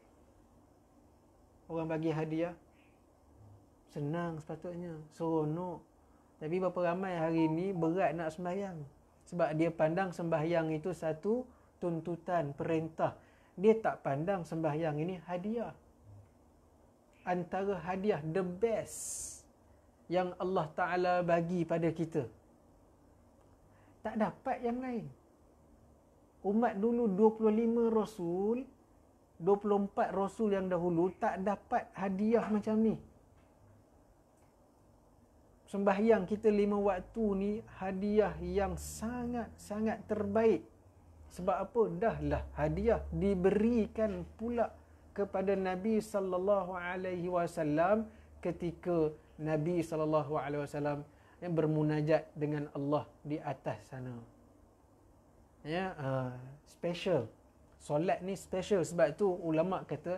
Orang bagi hadiah. Senang sepatutnya. Seronok. Tapi berapa ramai hari ini berat nak sembahyang. Sebab dia pandang sembahyang itu satu tuntutan, perintah. Dia tak pandang sembahyang ini hadiah. Antara hadiah the best yang Allah Ta'ala bagi pada kita. Tak dapat yang lain. Umat dulu 25 Rasul, 24 Rasul yang dahulu tak dapat hadiah macam ni sembahyang kita lima waktu ni hadiah yang sangat-sangat terbaik. Sebab apa? Dahlah hadiah diberikan pula kepada Nabi sallallahu alaihi wasallam ketika Nabi sallallahu alaihi wasallam yang bermunajat dengan Allah di atas sana. Ya, uh, special. Solat ni special sebab tu ulama kata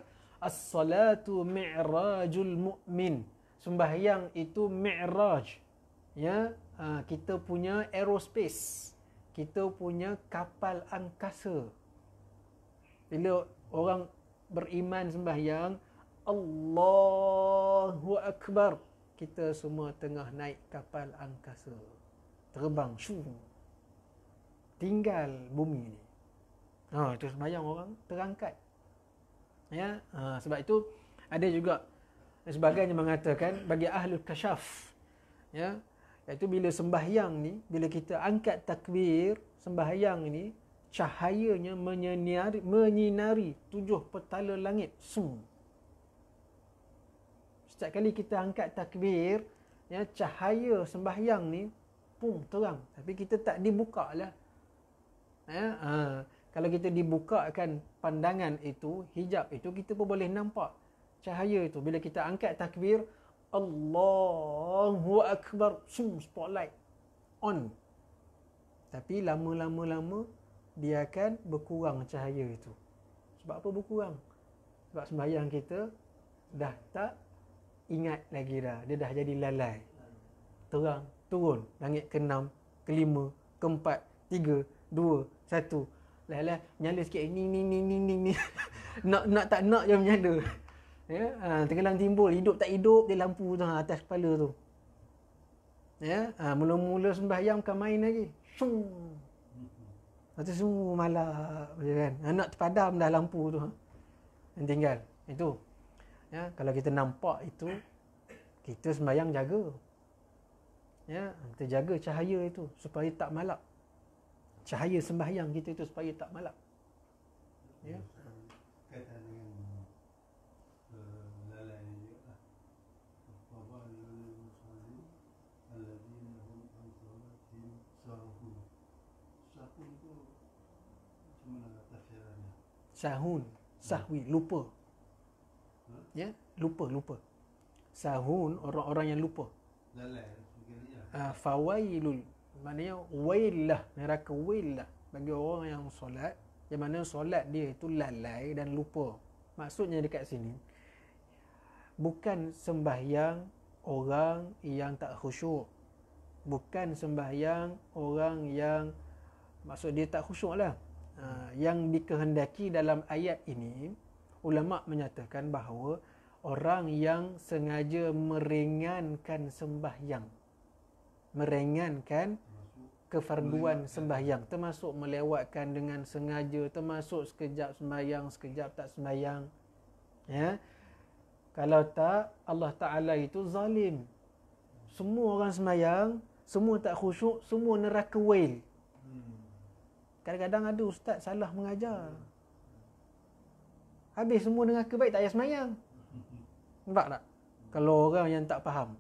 as-salatu mi'rajul mu'min sembahyang itu mi'raj ya ha, kita punya aerospace kita punya kapal angkasa bila orang beriman sembahyang Allahu akbar kita semua tengah naik kapal angkasa terbang syuh tinggal bumi ni ha terus sembahyang orang terangkat ya ha, sebab itu ada juga dan sebagainya mengatakan bagi ahlul kasyaf ya iaitu bila sembahyang ni bila kita angkat takbir sembahyang ni cahayanya menyinari menyinari tujuh petala langit semua setiap kali kita angkat takbir ya cahaya sembahyang ni pum terang tapi kita tak dibuka lah ya ha. kalau kita dibukakan pandangan itu hijab itu kita pun boleh nampak cahaya itu bila kita angkat takbir Allahu akbar sum spotlight on tapi lama-lama lama dia akan berkurang cahaya itu sebab apa berkurang sebab sembahyang kita dah tak ingat lagi dah dia dah jadi lalai terang turun langit ke-6 ke-5 ke-4 3 2 1 lah lah nyala sikit ni ni ni ni ni *laughs* nak nak tak nak jangan nyala ya ha, tenggelam timbul hidup tak hidup dia lampu tu ha, atas kepala tu ya ha, mula-mula sembahyang bukan main lagi shung Lepas semua malam kan? Ha, nak terpadam dah lampu tu ha. Yang tinggal Itu ya? Kalau kita nampak itu Kita sembahyang jaga ya? Kita jaga cahaya itu Supaya tak malap Cahaya sembahyang kita itu Supaya tak malap Ya yeah. Sahun, sahwi, lupa. Ya, yeah? lupa, lupa. Sahun orang-orang yang lupa. Ha, fawailul. Maknanya wailah, neraka wailah bagi orang yang solat, yang mana solat dia itu lalai dan lupa. Maksudnya dekat sini bukan sembahyang orang yang tak khusyuk. Bukan sembahyang orang yang maksud dia tak khusyuk lah. Ha, yang dikehendaki dalam ayat ini ulama menyatakan bahawa orang yang sengaja meringankan sembahyang meringankan kefarduan sembahyang termasuk melewatkan dengan sengaja termasuk sekejap sembahyang sekejap tak sembahyang ya kalau tak Allah taala itu zalim semua orang sembahyang semua tak khusyuk semua neraka wail Kadang-kadang ada ustaz salah mengajar. Habis semua dengar kebaik tak payah semayang. Nampak tak? Kalau orang yang tak faham.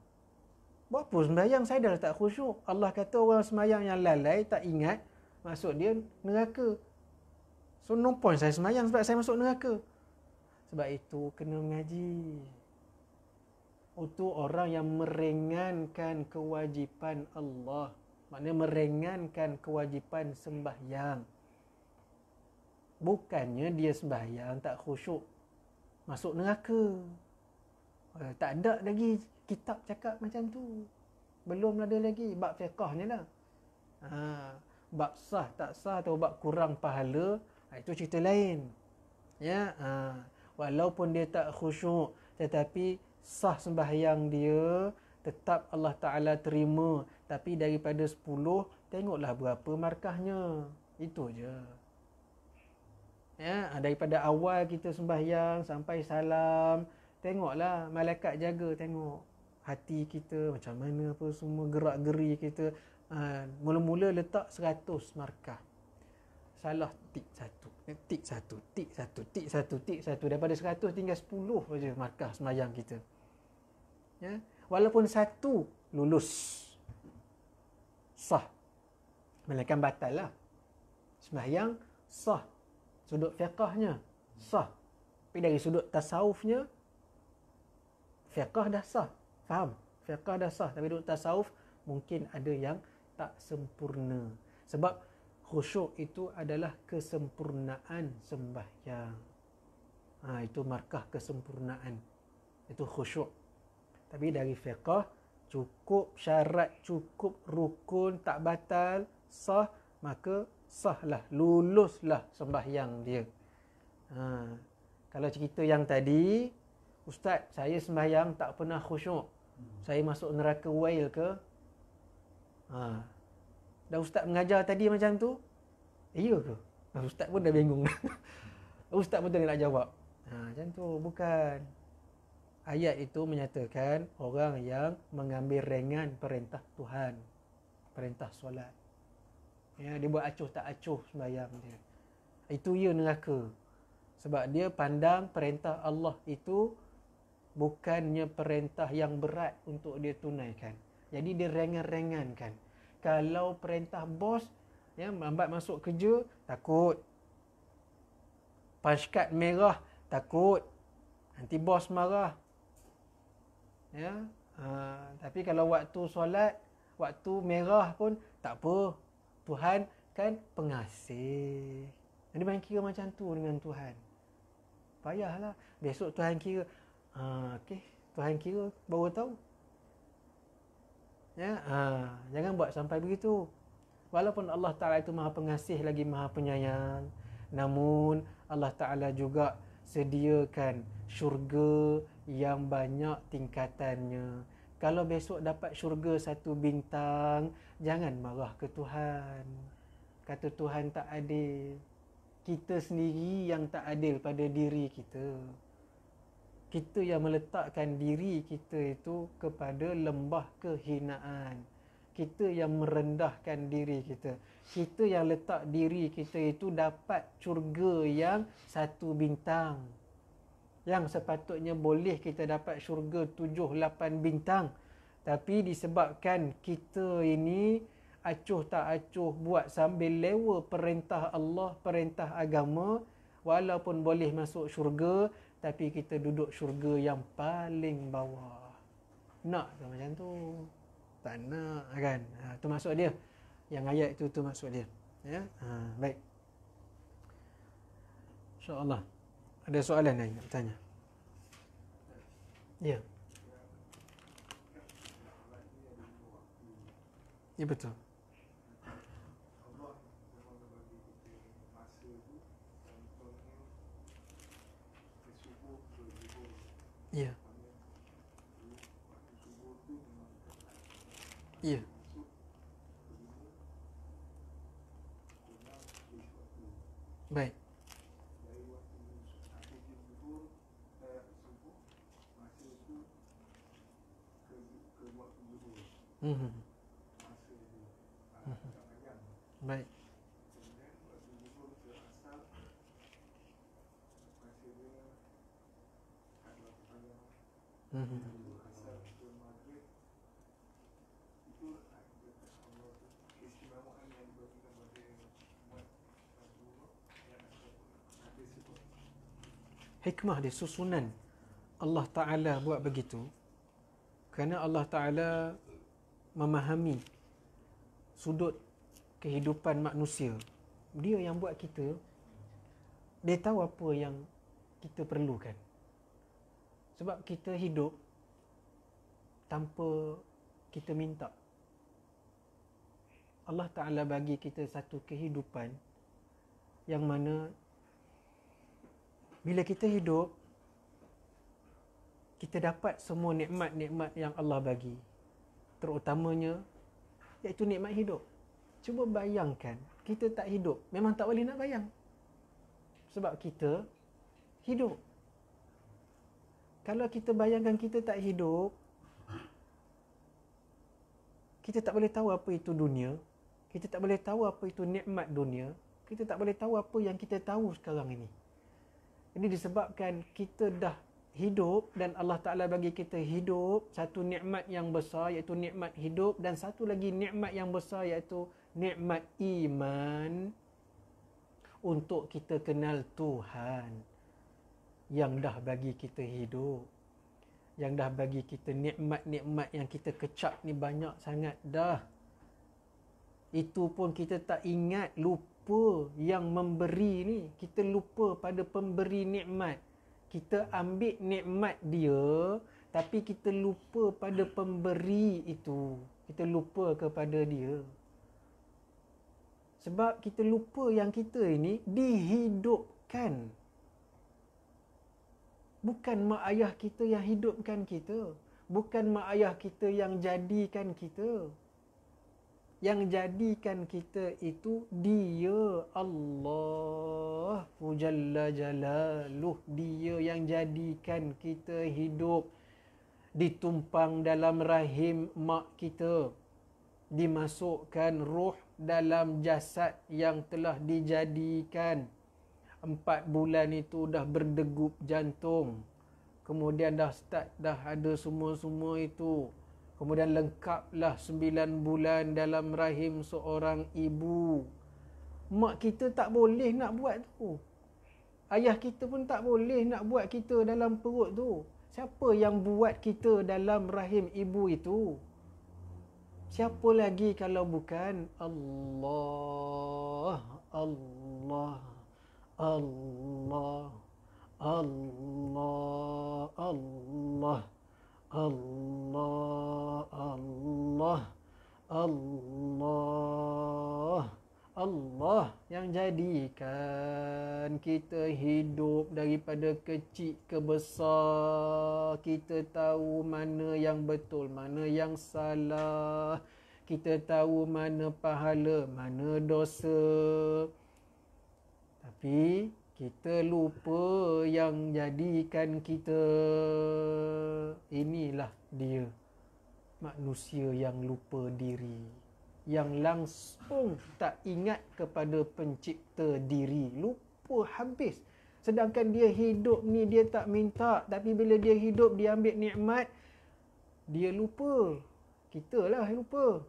Buat apa semayang? Saya dah tak khusyuk. Allah kata orang semayang yang lalai, tak ingat. masuk dia neraka. So no point saya semayang sebab saya masuk neraka. Sebab itu kena mengaji. Untuk orang yang meringankan kewajipan Allah. Maknanya meringankan kewajipan sembahyang. Bukannya dia sembahyang tak khusyuk. Masuk neraka. Eh, tak ada lagi kitab cakap macam tu. Belum ada lagi. Bab fiqahnya dah. Ha, bab sah tak sah atau bab kurang pahala. Ha, itu cerita lain. Ya, ha, Walaupun dia tak khusyuk. Tetapi sah sembahyang dia tetap Allah Ta'ala terima. Tapi daripada 10, tengoklah berapa markahnya. Itu je. Ya, ah, daripada awal kita sembahyang sampai salam, tengoklah malaikat jaga tengok hati kita macam mana apa semua gerak-geri kita. Ha, mula-mula letak 100 markah. Salah tik satu, tik satu, tik satu, tik satu, tik satu. Daripada 100 tinggal 10 saja markah sembahyang kita. Ya, walaupun satu lulus sah. Melainkan batal lah. Semayang sah. Sudut fiqahnya sah. Tapi dari sudut tasawufnya, fiqah dah sah. Faham? Fiqah dah sah. Tapi sudut tasawuf mungkin ada yang tak sempurna. Sebab khusyuk itu adalah kesempurnaan sembahyang. Ha, itu markah kesempurnaan. Itu khusyuk. Tapi dari fiqah, cukup syarat cukup rukun tak batal sah maka sahlah luluslah sembahyang dia ha. kalau cerita yang tadi ustaz saya sembahyang tak pernah khusyuk saya masuk neraka wail ke ha. dan ustaz mengajar tadi macam tu iya ke ustaz pun dah bingung *laughs* ustaz pun tak nak jawab ha, macam tu bukan ayat itu menyatakan orang yang mengambil ringan perintah Tuhan perintah solat ya dia buat acuh tak acuh sembahyang dia itu ia neraka sebab dia pandang perintah Allah itu bukannya perintah yang berat untuk dia tunaikan jadi dia ringan-ringankan kalau perintah bos ya lambat masuk kerja takut punch card merah takut nanti bos marah ya ha, tapi kalau waktu solat waktu merah pun tak apa Tuhan kan pengasih jadi main kira macam tu dengan Tuhan payahlah besok Tuhan kira ha, okay. Tuhan kira baru tahu ya ha, jangan buat sampai begitu walaupun Allah Ta'ala itu maha pengasih lagi maha penyayang namun Allah Ta'ala juga sediakan syurga yang banyak tingkatannya. Kalau besok dapat syurga satu bintang, jangan marah ke Tuhan. Kata Tuhan tak adil. Kita sendiri yang tak adil pada diri kita. Kita yang meletakkan diri kita itu kepada lembah kehinaan. Kita yang merendahkan diri kita. Kita yang letak diri kita itu dapat syurga yang satu bintang yang sepatutnya boleh kita dapat syurga tujuh lapan bintang tapi disebabkan kita ini acuh tak acuh buat sambil lewa perintah Allah perintah agama walaupun boleh masuk syurga tapi kita duduk syurga yang paling bawah nak tu macam tu tak nak kan ha tu maksud dia yang ayat itu tu maksud dia ya ha baik insyaallah ada soalan lain nak tanya? Ya. Ya betul. Ya. Ya. Baik. Mhm. Baik. Mm-hmm. Mm-hmm. Hikmah dia susunan Allah Ta'ala buat begitu Kerana Allah Ta'ala memahami sudut kehidupan manusia. Dia yang buat kita dia tahu apa yang kita perlukan. Sebab kita hidup tanpa kita minta. Allah Taala bagi kita satu kehidupan yang mana bila kita hidup kita dapat semua nikmat-nikmat yang Allah bagi terutamanya iaitu nikmat hidup. Cuba bayangkan, kita tak hidup, memang tak boleh nak bayang. Sebab kita hidup. Kalau kita bayangkan kita tak hidup, kita tak boleh tahu apa itu dunia, kita tak boleh tahu apa itu nikmat dunia, kita tak boleh tahu apa yang kita tahu sekarang ini. Ini disebabkan kita dah hidup dan Allah Taala bagi kita hidup satu nikmat yang besar iaitu nikmat hidup dan satu lagi nikmat yang besar iaitu nikmat iman untuk kita kenal Tuhan yang dah bagi kita hidup yang dah bagi kita nikmat-nikmat yang kita kecap ni banyak sangat dah itu pun kita tak ingat lupa yang memberi ni kita lupa pada pemberi nikmat kita ambil nikmat dia tapi kita lupa pada pemberi itu kita lupa kepada dia sebab kita lupa yang kita ini dihidupkan bukan mak ayah kita yang hidupkan kita bukan mak ayah kita yang jadikan kita yang jadikan kita itu dia Allah Jalla Jalaluh dia yang jadikan kita hidup ditumpang dalam rahim mak kita dimasukkan ruh dalam jasad yang telah dijadikan empat bulan itu dah berdegup jantung kemudian dah start dah ada semua-semua itu Kemudian lengkaplah sembilan bulan dalam rahim seorang ibu. Mak kita tak boleh nak buat tu. Ayah kita pun tak boleh nak buat kita dalam perut tu. Siapa yang buat kita dalam rahim ibu itu? Siapa lagi kalau bukan Allah, Allah, Allah, Allah, Allah. Allah, Allah, Allah, Allah yang jadikan kita hidup daripada kecil ke besar. Kita tahu mana yang betul, mana yang salah. Kita tahu mana pahala, mana dosa. Tapi kita lupa yang jadikan kita inilah dia manusia yang lupa diri yang langsung tak ingat kepada pencipta diri lupa habis sedangkan dia hidup ni dia tak minta tapi bila dia hidup dia ambil nikmat dia lupa kita lah lupa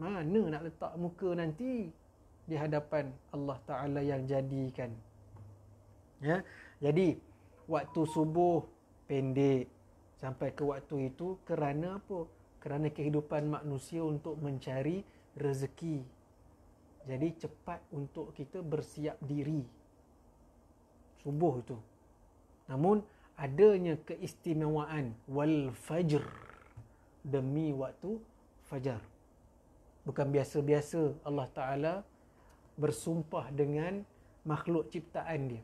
mana nak letak muka nanti di hadapan Allah Taala yang jadikan. Ya. Jadi waktu subuh pendek sampai ke waktu itu kerana apa? Kerana kehidupan manusia untuk mencari rezeki. Jadi cepat untuk kita bersiap diri. Subuh itu. Namun adanya keistimewaan wal fajr demi waktu fajar. Bukan biasa-biasa Allah Ta'ala bersumpah dengan makhluk ciptaan dia.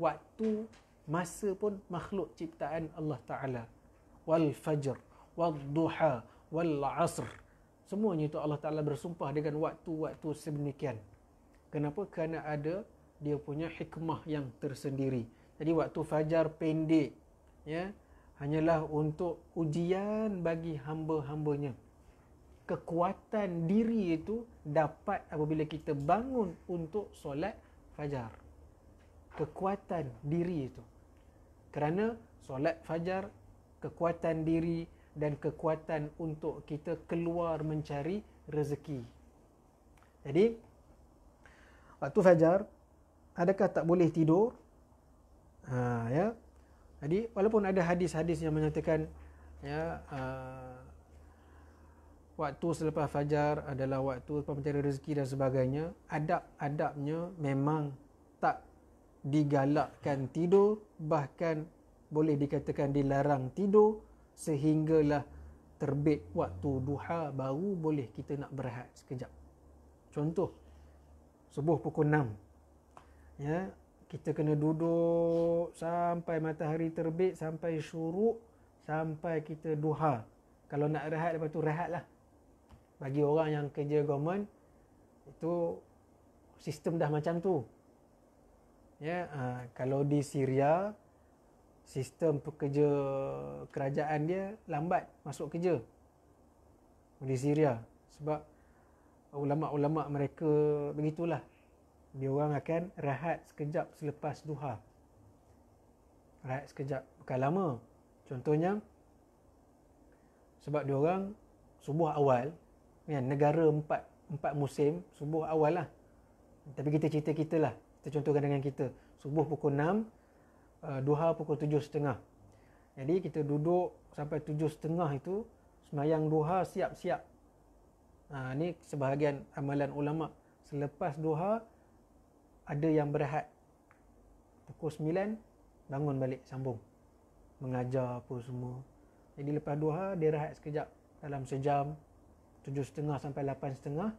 Waktu, masa pun makhluk ciptaan Allah Ta'ala. Wal-fajr, wal-duha, wal-asr. Semuanya itu Allah Ta'ala bersumpah dengan waktu-waktu sebenikian. Kenapa? Kerana ada dia punya hikmah yang tersendiri. Jadi waktu fajar pendek, ya, hanyalah untuk ujian bagi hamba-hambanya kekuatan diri itu dapat apabila kita bangun untuk solat fajar. Kekuatan diri itu. Kerana solat fajar, kekuatan diri dan kekuatan untuk kita keluar mencari rezeki. Jadi, waktu fajar, adakah tak boleh tidur? Ha, ya. Jadi, walaupun ada hadis-hadis yang menyatakan ya, uh, waktu selepas fajar adalah waktu pemencari rezeki dan sebagainya adab-adabnya memang tak digalakkan tidur bahkan boleh dikatakan dilarang tidur sehinggalah terbit waktu duha baru boleh kita nak berehat sekejap contoh subuh pukul 6 ya kita kena duduk sampai matahari terbit sampai syuruk sampai kita duha kalau nak rehat lepas tu rehatlah bagi orang yang kerja government itu sistem dah macam tu ya ha, kalau di Syria sistem pekerja kerajaan dia lambat masuk kerja di Syria sebab ulama-ulama mereka begitulah dia orang akan rehat sekejap selepas duha rehat sekejap bukan lama contohnya sebab dia orang subuh awal ya, negara empat empat musim subuh awal lah. Tapi kita cerita kita lah. Kita contohkan dengan kita. Subuh pukul 6, uh, eh, duha pukul 7.30. Jadi kita duduk sampai 7.30 itu, semayang duha siap-siap. Ha, ini sebahagian amalan ulama. Selepas duha, ada yang berehat. Pukul 9, bangun balik, sambung. Mengajar apa semua. Jadi lepas duha, dia rehat sekejap. Dalam sejam, Tujuh setengah sampai 8.30 ha,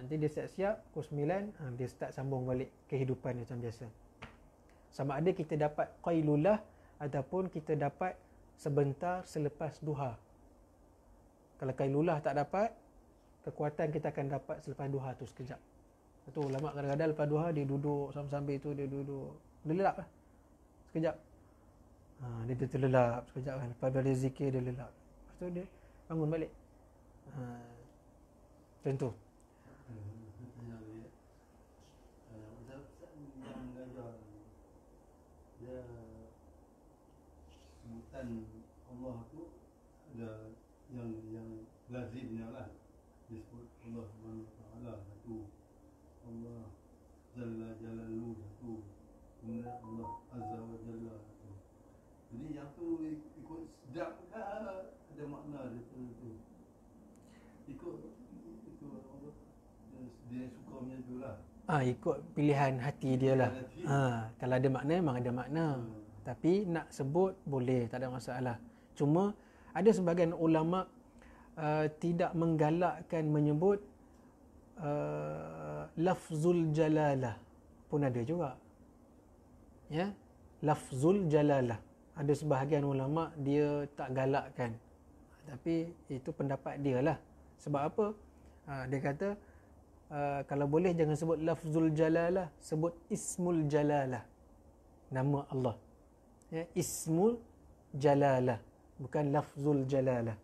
nanti dia siap-siap pukul 9 ha, dia start sambung balik kehidupan dia macam biasa sama ada kita dapat qailullah ataupun kita dapat sebentar selepas duha kalau qailullah tak dapat kekuatan kita akan dapat selepas duha tu sekejap tu ulama kadang-kadang lepas duha dia duduk sambil-sambil tu dia duduk lelap lah sekejap ha, dia terlelap sekejap kan lepas dia zikir dia lelap lepas tu dia bangun balik tentu. Ha. tu. Sebutan Allah tu ada yang yang lazimnya lah disebut Allah Subhanahu Wa Taala Allah Jalla Jalaluhu Ha, ikut pilihan hati dia lah. Ha, kalau ada makna, memang ada makna. Tapi nak sebut, boleh. Tak ada masalah. Cuma, ada sebahagian ulama' uh, tidak menggalakkan menyebut uh, lafzul jalalah. Pun ada juga. Ya? Lafzul jalalah. Ada sebahagian ulama' dia tak galakkan. Tapi, itu pendapat dia lah. Sebab apa? Uh, dia kata, uh, kalau boleh jangan sebut lafzul jalalah sebut ismul jalalah nama Allah ya ismul jalalah bukan lafzul jalalah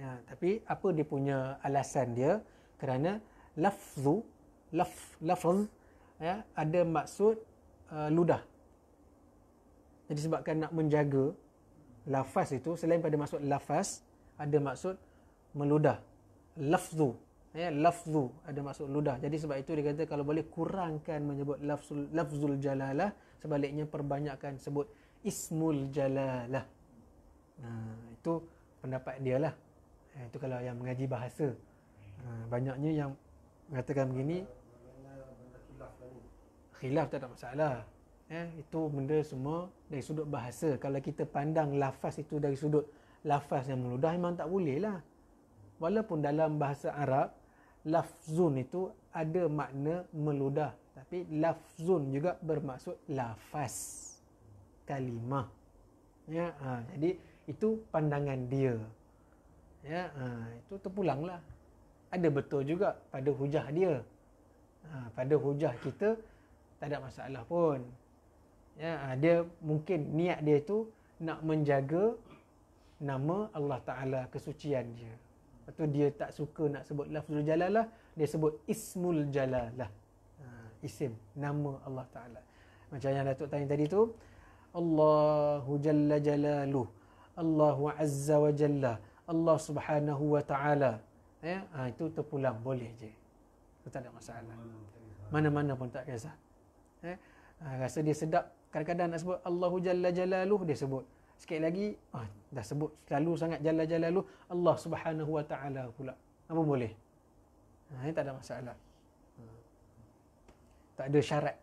ya tapi apa dia punya alasan dia kerana lafzu laf lafz ya ada maksud uh, ludah jadi sebabkan nak menjaga lafaz itu selain pada maksud lafaz ada maksud meludah lafzu ya lafzu ada maksud ludah jadi sebab itu dia kata kalau boleh kurangkan menyebut lafzul lafzul jalalah sebaliknya perbanyakkan sebut ismul jalalah nah itu pendapat dia lah eh, itu kalau yang mengaji bahasa nah, ha, banyaknya yang mengatakan begini khilaf tak ada masalah eh, itu benda semua dari sudut bahasa kalau kita pandang lafaz itu dari sudut lafaz yang meludah memang tak boleh lah walaupun dalam bahasa Arab lafzun itu ada makna meludah tapi lafzun juga bermaksud lafaz kalimah ya ha, jadi itu pandangan dia ya ha, itu terpulanglah ada betul juga pada hujah dia ha, pada hujah kita tak ada masalah pun ya ha, dia mungkin niat dia tu nak menjaga nama Allah taala kesucian dia atau dia tak suka nak sebut lafzul jalalah dia sebut ismul jalalah ha, isim nama Allah taala macam yang Datuk tanya tadi tu Allahu jalla Jalaluh, Allahu azza wa jalla Allah subhanahu wa taala ya ha, itu terpulang boleh je itu tak ada masalah mana-mana pun tak kisah ya? ha, rasa dia sedap kadang-kadang nak sebut Allahu jalla jalaluh dia sebut sekali lagi oh, dah sebut selalu sangat jalan-jalan lalu Allah Subhanahu wa taala pula apa boleh ha, ini tak ada masalah hmm. tak ada syarat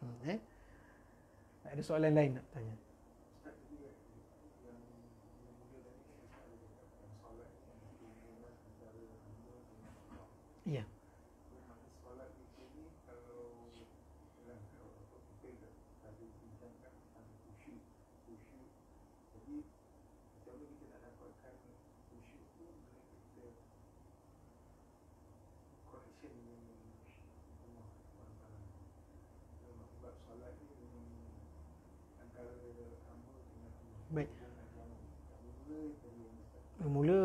hmm, eh tak ada soalan lain nak tanya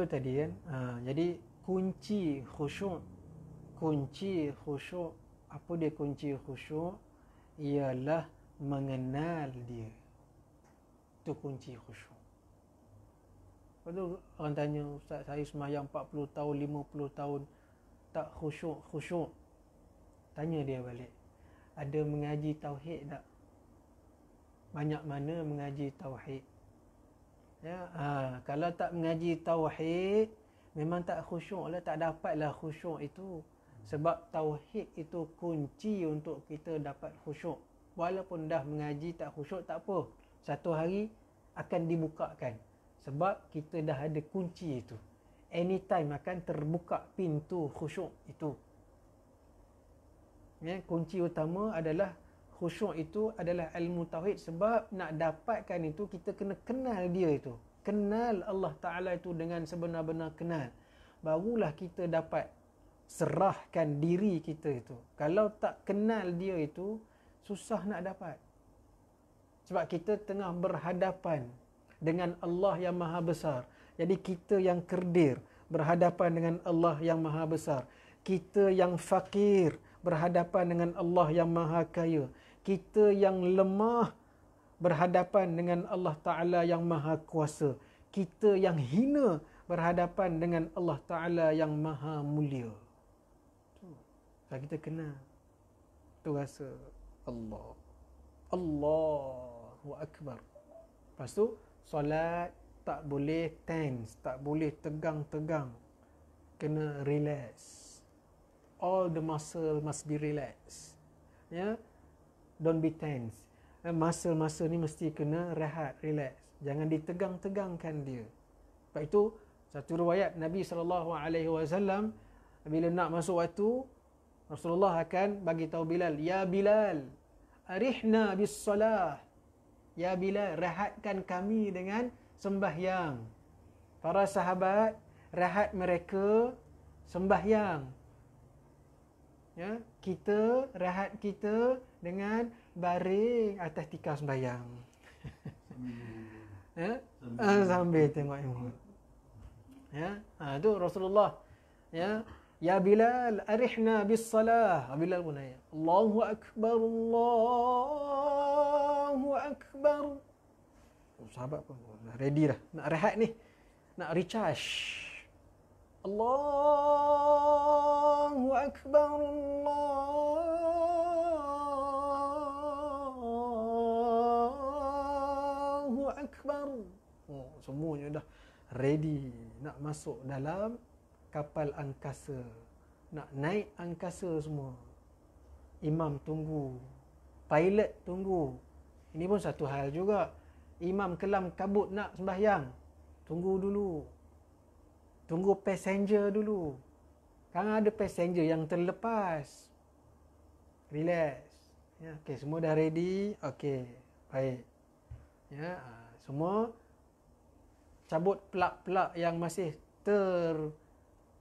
betul tadi kan ha, jadi kunci khusyuk kunci khusyuk apa dia kunci khusyuk ialah mengenal dia Itu kunci khusyuk Kalau tu orang tanya Ustaz saya semayang 40 tahun 50 tahun tak khusyuk khusyuk tanya dia balik ada mengaji tauhid tak banyak mana mengaji tauhid Ya, ha, kalau tak mengaji tauhid, memang tak khusyuk lah, tak dapat lah khusyuk itu. Sebab tauhid itu kunci untuk kita dapat khusyuk. Walaupun dah mengaji tak khusyuk, tak apa. Satu hari akan dibukakan. Sebab kita dah ada kunci itu. Anytime akan terbuka pintu khusyuk itu. Ya, kunci utama adalah khusyuk itu adalah ilmu tauhid sebab nak dapatkan itu kita kena kenal dia itu kenal Allah Taala itu dengan sebenar-benar kenal barulah kita dapat serahkan diri kita itu kalau tak kenal dia itu susah nak dapat sebab kita tengah berhadapan dengan Allah yang maha besar jadi kita yang kerdir berhadapan dengan Allah yang maha besar kita yang fakir berhadapan dengan Allah yang maha kaya kita yang lemah berhadapan dengan Allah Ta'ala yang maha kuasa. Kita yang hina berhadapan dengan Allah Ta'ala yang maha mulia. Kalau kita kenal, tu rasa Allah. Allahu Akbar. Lepas tu, solat tak boleh tense, tak boleh tegang-tegang. Kena relax. All the muscle must be relaxed. Ya, yeah? don't be tense. Eh, Muscle-muscle ni mesti kena rehat, relax. Jangan ditegang-tegangkan dia. Sebab itu, satu riwayat Nabi SAW, bila nak masuk waktu, Rasulullah akan bagi tahu Bilal, Ya Bilal, arihna bis salah. Ya Bilal, rehatkan kami dengan sembahyang. Para sahabat, rehat mereka sembahyang. Ya, kita, rehat kita, dengan baring atas tikar sembahyang. ya? Sambil, uh, sambil tengok ibu. Ya, ha, tu Rasulullah. Ya, Ya Bilal, arihna bis salah. Ah, Bilal pun ayat. Allahu akbar, Allahu akbar. Oh, sahabat pun dah ready dah. Nak rehat ni. Nak recharge. Allahu akbar, Allah. semuanya dah ready nak masuk dalam kapal angkasa nak naik angkasa semua imam tunggu pilot tunggu ini pun satu hal juga imam kelam kabut nak sembahyang tunggu dulu tunggu passenger dulu kan ada passenger yang terlepas relax ya okey semua dah ready okey baik ya semua cabut pelak-pelak yang masih ter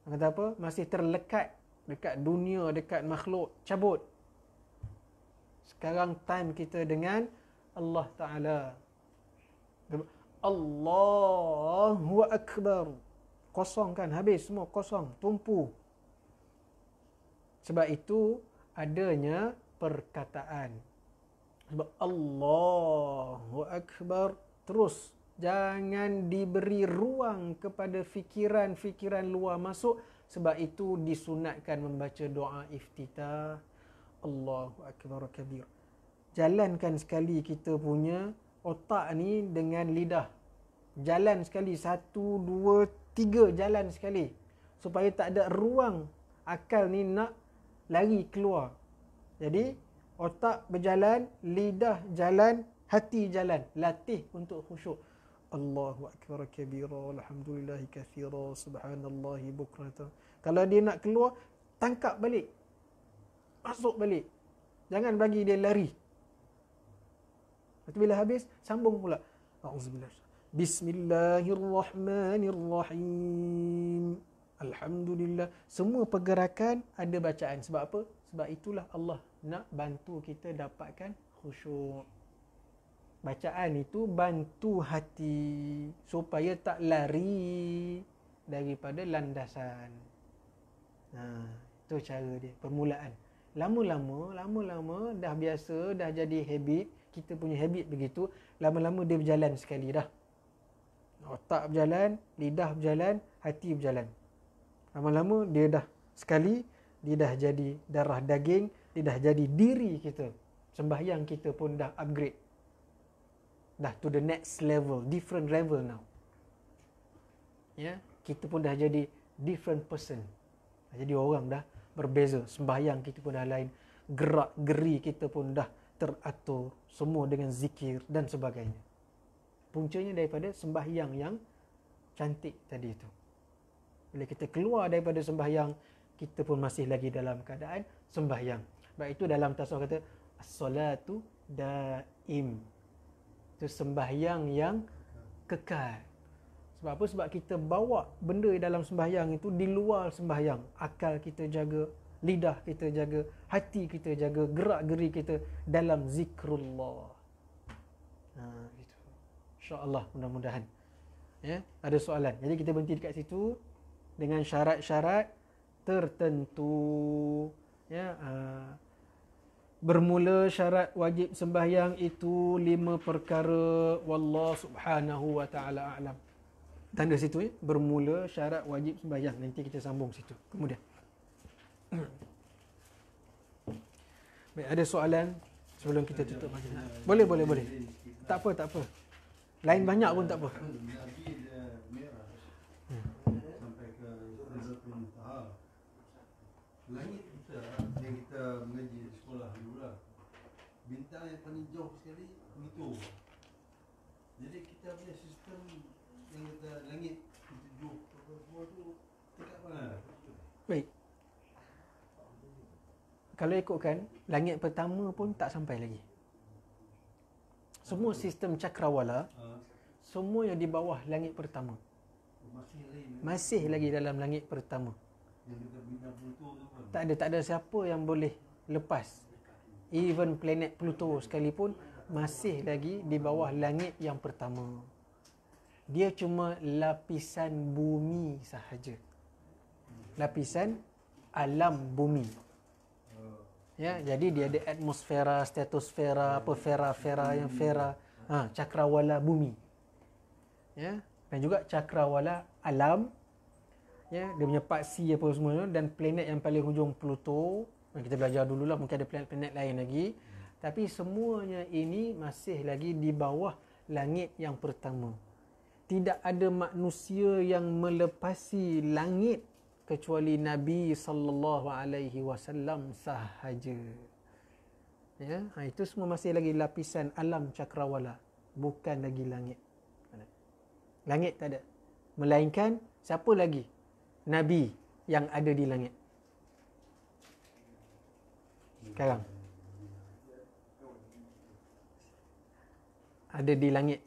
kata apa masih terlekat dekat dunia dekat makhluk cabut sekarang time kita dengan Allah taala Allahu akbar kosongkan habis semua kosong tumpu sebab itu adanya perkataan sebab Allahu akbar terus Jangan diberi ruang kepada fikiran-fikiran luar masuk sebab itu disunatkan membaca doa iftitah Allahu akbar kabir. Jalankan sekali kita punya otak ni dengan lidah. Jalan sekali satu, dua, tiga jalan sekali supaya tak ada ruang akal ni nak lari keluar. Jadi otak berjalan, lidah jalan, hati jalan. Latih untuk khusyuk. Allahu Akbar kabira walhamdulillah kathira subhanallah bukrata. Kalau dia nak keluar, tangkap balik. Masuk balik. Jangan bagi dia lari. Lepas bila habis, sambung pula. A'udzubillah. Bismillahirrahmanirrahim. Alhamdulillah. Semua pergerakan ada bacaan. Sebab apa? Sebab itulah Allah nak bantu kita dapatkan khusyuk bacaan itu bantu hati supaya tak lari daripada landasan. Ha, itu cara dia, permulaan. Lama-lama, lama-lama dah biasa, dah jadi habit, kita punya habit begitu, lama-lama dia berjalan sekali dah. Otak berjalan, lidah berjalan, hati berjalan. Lama-lama dia dah sekali, dia dah jadi darah daging, dia dah jadi diri kita. Sembahyang kita pun dah upgrade dah to the next level, different level now. Ya, yeah. kita pun dah jadi different person. Dah jadi orang dah berbeza. Sembahyang kita pun dah lain, gerak geri kita pun dah teratur semua dengan zikir dan sebagainya. Puncanya daripada sembahyang yang cantik tadi itu. Bila kita keluar daripada sembahyang, kita pun masih lagi dalam keadaan sembahyang. Sebab itu dalam tasawuf kata, As-salatu da'im itu sembahyang yang kekal sebab apa sebab kita bawa benda dalam sembahyang itu di luar sembahyang akal kita jaga lidah kita jaga hati kita jaga gerak geri kita dalam zikrullah ha gitu insyaallah mudah-mudahan ya ada soalan jadi kita berhenti dekat situ dengan syarat-syarat tertentu ya aa, ha bermula syarat wajib sembahyang itu lima perkara wallah subhanahu wa taala alam tanda situ ya bermula syarat wajib sembahyang nanti kita sambung situ kemudian *clears throat* Baik, ada soalan sebelum kita tutup majlis. Boleh, boleh, boleh. Tak apa, tak apa. Lain banyak pun tak apa. Langit kita yang kita mengaji AI yang paling jauh sekali itu. Jadi kita punya sistem yang kita langit tujuh semua tu dekat mana? Baik. Kalau ikutkan, langit pertama pun tak sampai lagi. Semua sistem cakrawala, semua yang di bawah langit pertama. Masih eh? lagi dalam langit pertama. Tak ada, tak ada siapa yang boleh lepas even planet Pluto sekalipun masih lagi di bawah langit yang pertama. Dia cuma lapisan bumi sahaja. Lapisan alam bumi. Ya, jadi dia ada atmosfera, stratosfera, apa fera, fera yang fera, ha, cakrawala bumi. Ya, dan juga cakrawala alam ya dia punya part C apa semua dan planet yang paling hujung Pluto kita belajar dululah mungkin ada planet-planet lain lagi tapi semuanya ini masih lagi di bawah langit yang pertama tidak ada manusia yang melepasi langit kecuali nabi sallallahu alaihi wasallam sahaja ya ha, itu semua masih lagi lapisan alam cakrawala bukan lagi langit langit tak ada melainkan siapa lagi nabi yang ada di langit sekarang ada di langit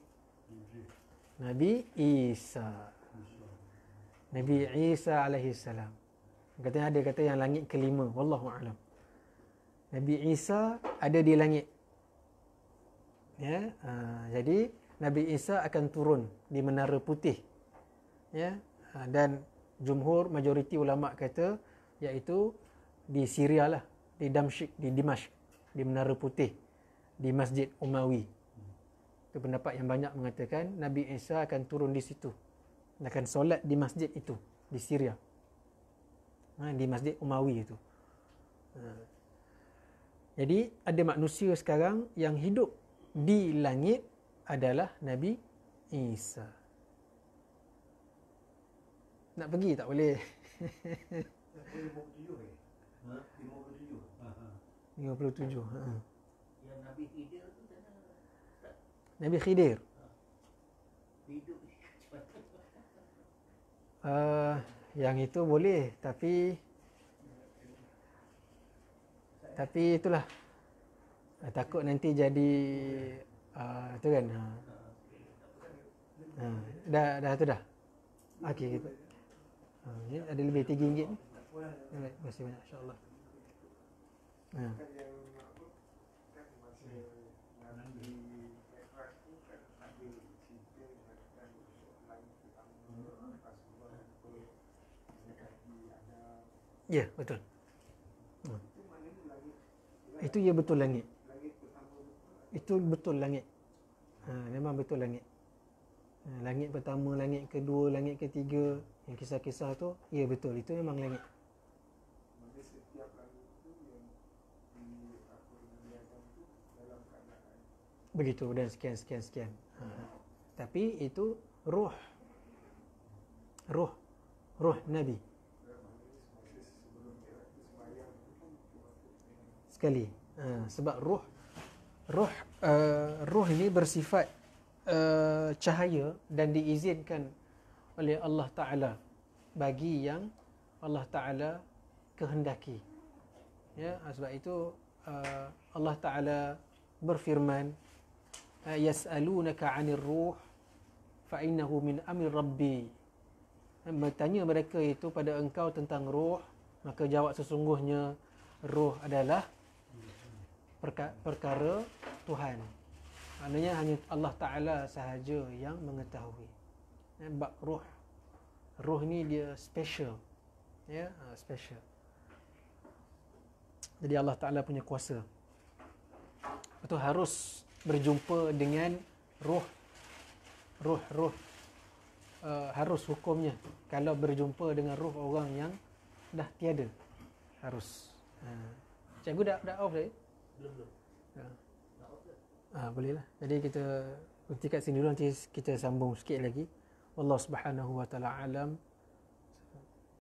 Nabi Isa Nabi Isa alaihi salam kata ada kata yang langit kelima wallahu alam Nabi Isa ada di langit ya ha, jadi Nabi Isa akan turun di menara putih ya ha, dan jumhur majoriti ulama kata iaitu di Syria lah di Damsyik di Dimash, di Menara Putih di Masjid Umawi. Itu pendapat yang banyak mengatakan Nabi Isa akan turun di situ dan akan solat di masjid itu di Syria. Ha, di Masjid Umawi itu. Ha. Jadi ada manusia sekarang yang hidup di langit adalah Nabi Isa. Nak pergi tak boleh. Tak boleh Ha. Yang Nabi Khidir tu Nabi Khidir. Uh, *laughs* yang itu boleh tapi tapi itulah uh, takut nanti jadi uh, eh, itu kan ha. Uh, dah dah tu dah okey uh, ada lebih tinggi ringgit ni masih banyak insyaallah Ya. ya, betul. Hmm. Itu ya betul langit. Itu betul langit. Ha, memang betul langit. Ha, langit pertama, langit kedua, langit ketiga, yang kisah-kisah tu, ya betul. Itu memang langit. begitu dan sekian sekian sekian ha. tapi itu ruh ruh ruh nabi sekali ha. sebab ruh ruh uh, ruh ini bersifat uh, cahaya dan diizinkan oleh Allah taala bagi yang Allah taala kehendaki ya sebab itu uh, Allah taala berfirman yasalunaka 'anil ruh fa innahu min amri rabbi bertanya mereka itu pada engkau tentang roh maka jawab sesungguhnya roh adalah perka- perkara Tuhan maknanya hanya Allah Taala sahaja yang mengetahui eh, bab roh roh ni dia special ya ha, special jadi Allah Taala punya kuasa itu harus berjumpa dengan roh roh roh uh, harus hukumnya kalau berjumpa dengan roh orang yang dah tiada harus ha. cikgu dah dah off tadi eh? belum belum ha. Ha, boleh lah. Jadi kita berhenti kat sini dulu nanti kita sambung sikit lagi. Allah Subhanahu Wa Taala alam.